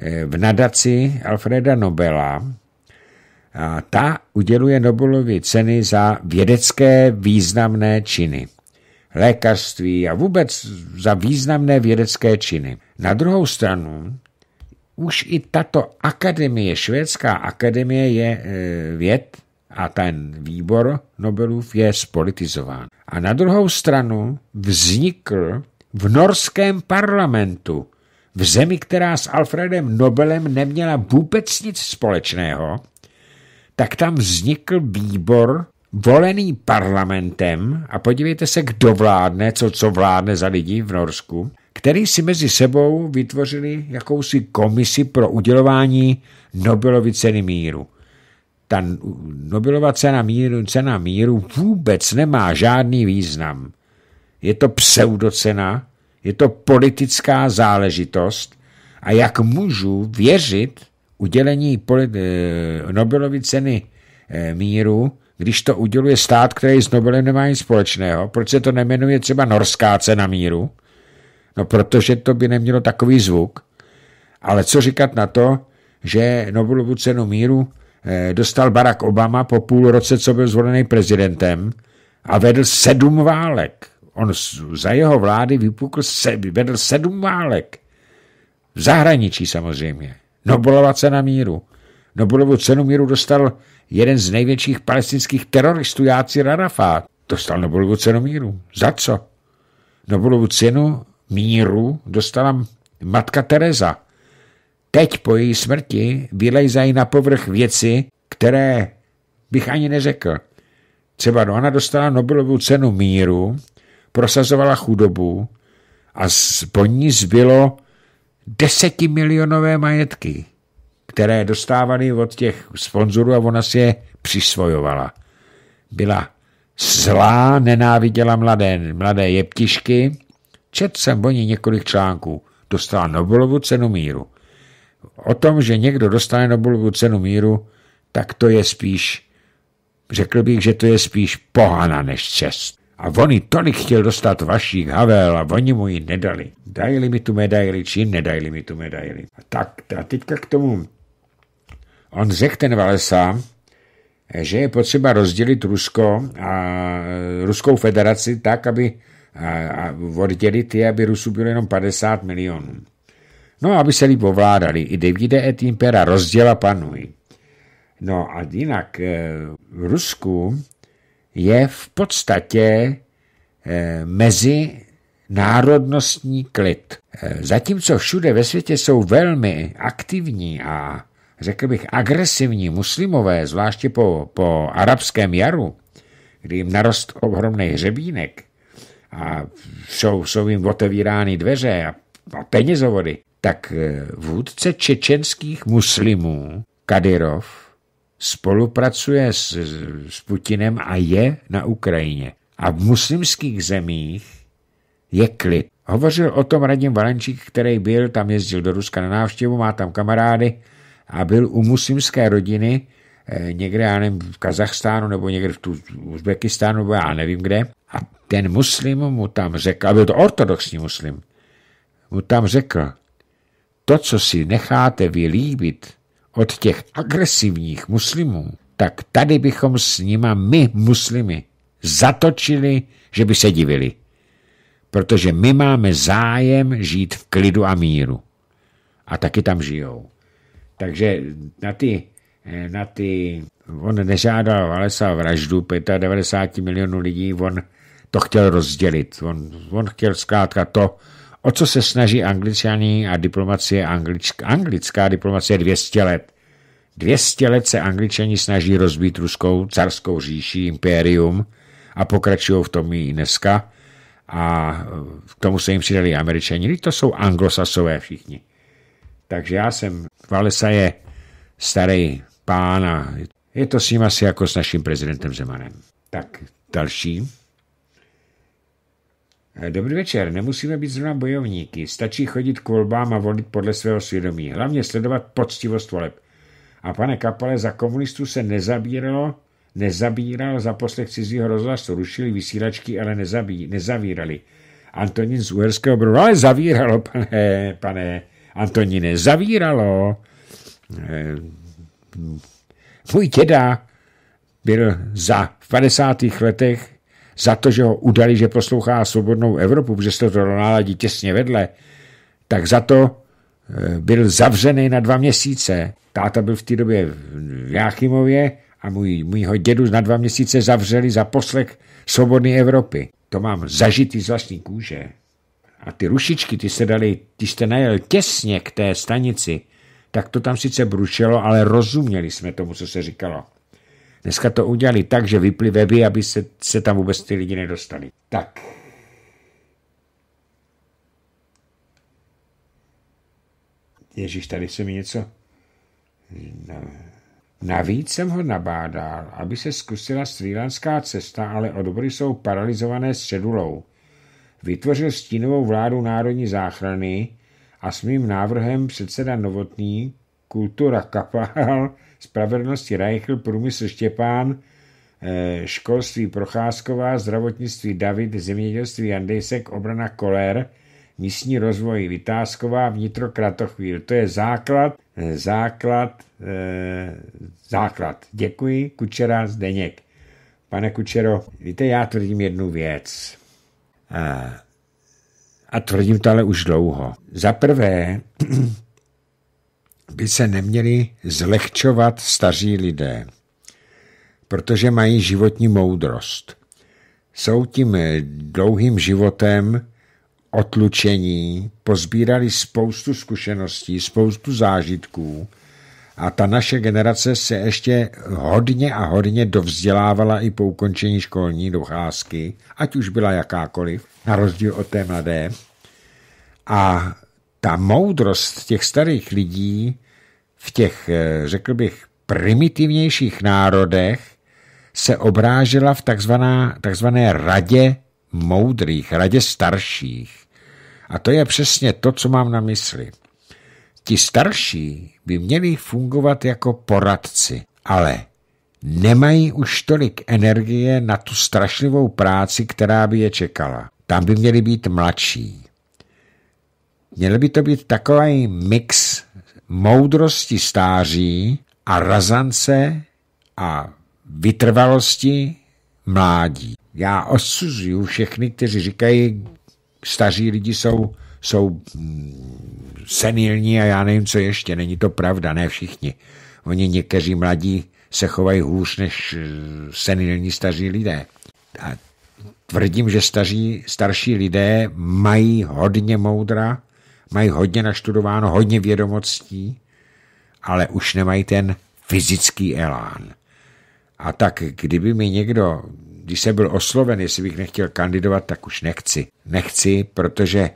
[SPEAKER 1] eh, v nadaci Alfreda Nobela. A ta uděluje Nobelovy ceny za vědecké významné činy lékařství a vůbec za významné vědecké činy. Na druhou stranu, už i tato akademie, švédská akademie je eh, věd, a ten výbor Nobelův je spolitizován. A na druhou stranu vznikl v norském parlamentu, v zemi, která s Alfredem Nobelem neměla vůbec nic společného, tak tam vznikl výbor volený parlamentem a podívejte se, kdo vládne, co, co vládne za lidi v Norsku, který si mezi sebou vytvořili jakousi komisi pro udělování Nobelovy ceny míru ta Nobelova cena míru, cena míru vůbec nemá žádný význam. Je to pseudocena, je to politická záležitost a jak můžu věřit udělení eh, Nobelovy ceny eh, míru, když to uděluje stát, který s Nobelem nemá nic společného? Proč se to nemenuje třeba Norská cena míru? No protože to by nemělo takový zvuk. Ale co říkat na to, že Nobelovu cenu míru Eh, dostal Barack Obama po půl roce, co byl zvolený prezidentem a vedl sedm válek. On za jeho vlády vypukl, se, vedl sedm válek. V zahraničí samozřejmě. Nobelova cena míru. Nobelovu cenu míru dostal jeden z největších palestinských teroristů, jáci Arafat. Dostal Nobelovu cenu míru. Za co? Nobelovu cenu míru dostala matka Teresa Teď po její smrti vylejzají na povrch věci, které bych ani neřekl. Třeba no, ona dostala Nobelovu cenu míru, prosazovala chudobu a po ní zbylo desetimilionové majetky, které dostávaly od těch sponzorů a ona si je přisvojovala. Byla zlá, nenáviděla mladé, mladé jeptišky. Četl jsem o ní několik článků. Dostala Nobelovu cenu míru. O tom, že někdo dostane Nobelovu cenu míru, tak to je spíš, řekl bych, že to je spíš pohana než čest. A oni tolik chtěl dostat vašich Havel a oni mu ji nedali. Dajili mi tu medaili, či nedajili mi tu medaili. A, tak, a teďka k tomu. On řekl ten Valesa, že je potřeba rozdělit Rusko a Ruskou federaci tak, aby a, a oddělit je, aby Rusů bylo jenom 50 milionů. No, aby se líp ovládali. I divide et impera, rozděla panují. No a jinak eh, v Rusku je v podstatě eh, mezi národnostní klid. Eh, zatímco všude ve světě jsou velmi aktivní a řekl bych agresivní muslimové, zvláště po, po arabském jaru, kdy jim narost ohromný hřebínek a jsou, jsou jim otevírány dveře a, a penězovody, tak eh, vůdce čečenských muslimů Kadyrov spolupracuje s, s Putinem a je na Ukrajině. A v muslimských zemích je klid. Hovořil o tom Radim Valenčík, který byl, tam jezdil do Ruska na návštěvu, má tam kamarády a byl u muslimské rodiny eh, někde, já nevím, v Kazachstánu nebo někde v, tu, Uzbekistánu, nebo já nevím kde. A ten muslim mu tam řekl, a byl to ortodoxní muslim, mu tam řekl, to, co si necháte vylíbit od těch agresivních muslimů, tak tady bychom s nima my, muslimy, zatočili, že by se divili. Protože my máme zájem žít v klidu a míru. A taky tam žijou. Takže na ty, eh, na ty on nežádal Valesa vraždu 95 milionů lidí, on to chtěl rozdělit. On, on chtěl zkrátka to, o co se snaží angličaní a diplomacie anglická, anglická diplomacie 200 let. 200 let se angličani snaží rozbít ruskou carskou říši, impérium a pokračují v tom i dneska a eh, k tomu se jim přidali američani. To jsou anglosasové všichni. Takže já jsem, Valesa je starý pán a je to s ním asi jako s naším prezidentem Zemanem. Tak další. Eh, dobrý večer, nemusíme být zrovna bojovníky, stačí chodit k volbám a volit podle svého svědomí, hlavně sledovat poctivost voleb. A pane Kapale, za komunistů se nezabíralo, nezabíral za poslech cizího rozhlasu, rušili vysílačky, ale nezabí, nezavírali. Antonín z Uherského Brodu, no, ale zavíralo, pane, pane Antoníne, zavíralo. Eh, můj těda byl za 50. letech za to, že ho udali, že poslouchá svobodnou Evropu, protože se to náladí těsně vedle, tak za to eh, byl zavřený na dva měsíce. Táta byl v té době v Jáchymově a můj, můjho dědu na dva měsíce zavřeli za poslech svobodné Evropy. To mám zažitý z vlastní kůže. A ty rušičky, ty se dali, ty jste najel těsně k té stanici, tak to tam sice brušelo, ale rozuměli jsme tomu, co se říkalo. Dneska to udělali tak, že vypli weby, aby se, se tam vůbec ty lidi nedostali. Tak. Ježíš, tady se mi něco... Navíc jsem ho nabádal, aby se zkusila střílanská cesta, ale odbory jsou paralizované středulou. Vytvořil stínovou vládu národní záchrany a s mým návrhem předseda Novotný, kultura kapal, spravedlnosti Reichl, průmysl Štěpán, eh, školství Procházková, zdravotnictví David, zemědělství Jandejsek, obrana Koler, místní rozvoj Vytázková, vnitro Kratochvíl. To je základ, eh, základ, eh, základ. Děkuji, Kučera Zdeněk. Pane Kučero, víte, já tvrdím jednu věc. a tvrdím to ale už dlouho. Za prvé, by se neměli zlehčovat staří lidé, protože mají životní moudrost. Jsou tím dlouhým životem otlučení, pozbírali spoustu zkušeností, spoustu zážitků a ta naše generace se ještě hodně a hodně dovzdělávala i po ukončení školní docházky, ať už byla jakákoliv, na rozdíl od té mladé. A ta moudrost těch starých lidí v těch, eh, řekl bych, primitivnějších národech se obrážela v takzvaná, takzvané radě moudrých, radě starších. A to je přesně to, co mám na mysli. Ti starší by měli fungovat jako poradci, ale nemají už tolik energie na tu strašlivou práci, která by je čekala. Tam by měli být mladší. Měl by to být takový mix moudrosti stáří a razance a vytrvalosti mládí. Já osuzuju všechny, kteří říkají, staří lidi jsou, jsou mm, senilní a já nevím, co ještě. Není to pravda, ne všichni. Oni někteří mladí se chovají hůř než eh, senilní staří lidé. A tvrdím, že staří, starší lidé mají hodně moudra mají hodně naštudováno, hodně vědomostí, ale už nemají ten fyzický elán. A tak, kdyby mi někdo, když jsem byl osloven, jestli bych nechtěl kandidovat, tak už nechci. Nechci, protože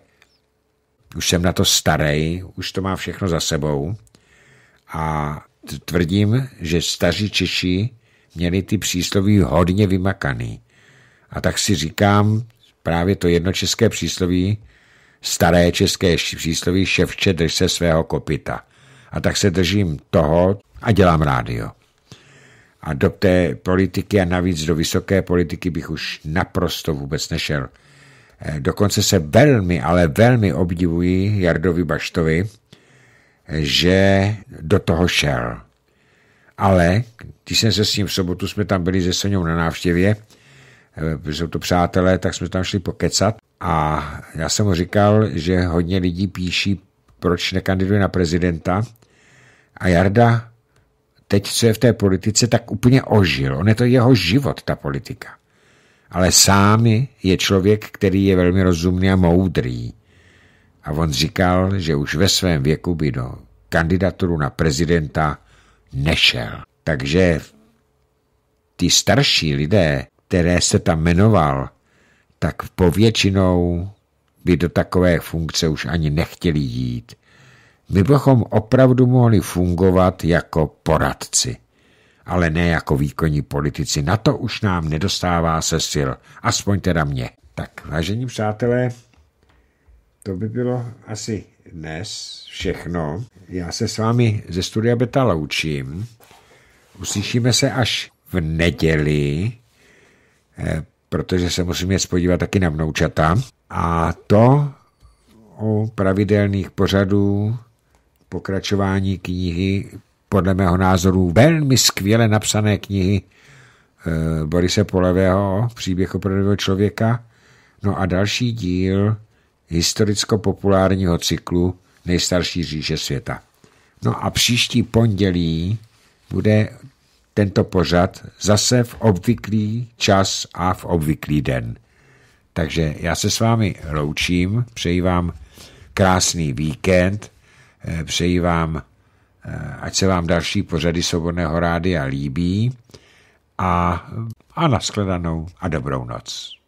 [SPEAKER 1] už jsem na to starý, už to má všechno za sebou a tvrdím, že staří Češi měli ty přísloví hodně vymakaný. A tak si říkám, právě to jedno české přísloví, staré české přísloví ševče drž se svého kopita. A tak se držím toho a dělám rádio. A do té politiky a navíc do vysoké politiky bych už naprosto vůbec nešel. Eh, dokonce se velmi, ale velmi obdivuji Jardovi Baštovi, eh, že do toho šel. Ale když jsem se s ním v sobotu, jsme tam byli se Soňou na návštěvě, eh, jsou to přátelé, tak jsme tam šli pokecat a já jsem mu říkal, že hodně lidí píší, proč nekandiduje na prezidenta. A Jarda teď, co je v té politice, tak úplně ožil. On je to jeho život, ta politika. Ale sám je člověk, který je velmi rozumný a moudrý. A on říkal, že už ve svém věku by do kandidaturu na prezidenta nešel. Takže ty starší lidé, které se tam jmenoval, tak povětšinou by do takové funkce už ani nechtěli jít. My bychom opravdu mohli fungovat jako poradci, ale ne jako výkonní politici. Na to už nám nedostává se sil, aspoň teda mě. Tak, vážení přátelé, to by bylo asi dnes všechno. Já se s vámi ze studia Beta loučím. Uslyšíme se až v neděli eh, protože se musím jít podívat taky na vnoučata. A to u pravidelných pořadů pokračování knihy, podle mého názoru velmi skvěle napsané knihy e, Borise Polevého, příběh opravdového člověka, no a další díl historicko-populárního cyklu Nejstarší říše světa. No a příští pondělí bude tento pořad zase v obvyklý čas a v obvyklý den. Takže já se s vámi loučím, přeji vám krásný víkend, eh, přeji vám, eh, ať se vám další pořady Svobodného rádia líbí a, a nashledanou a dobrou noc.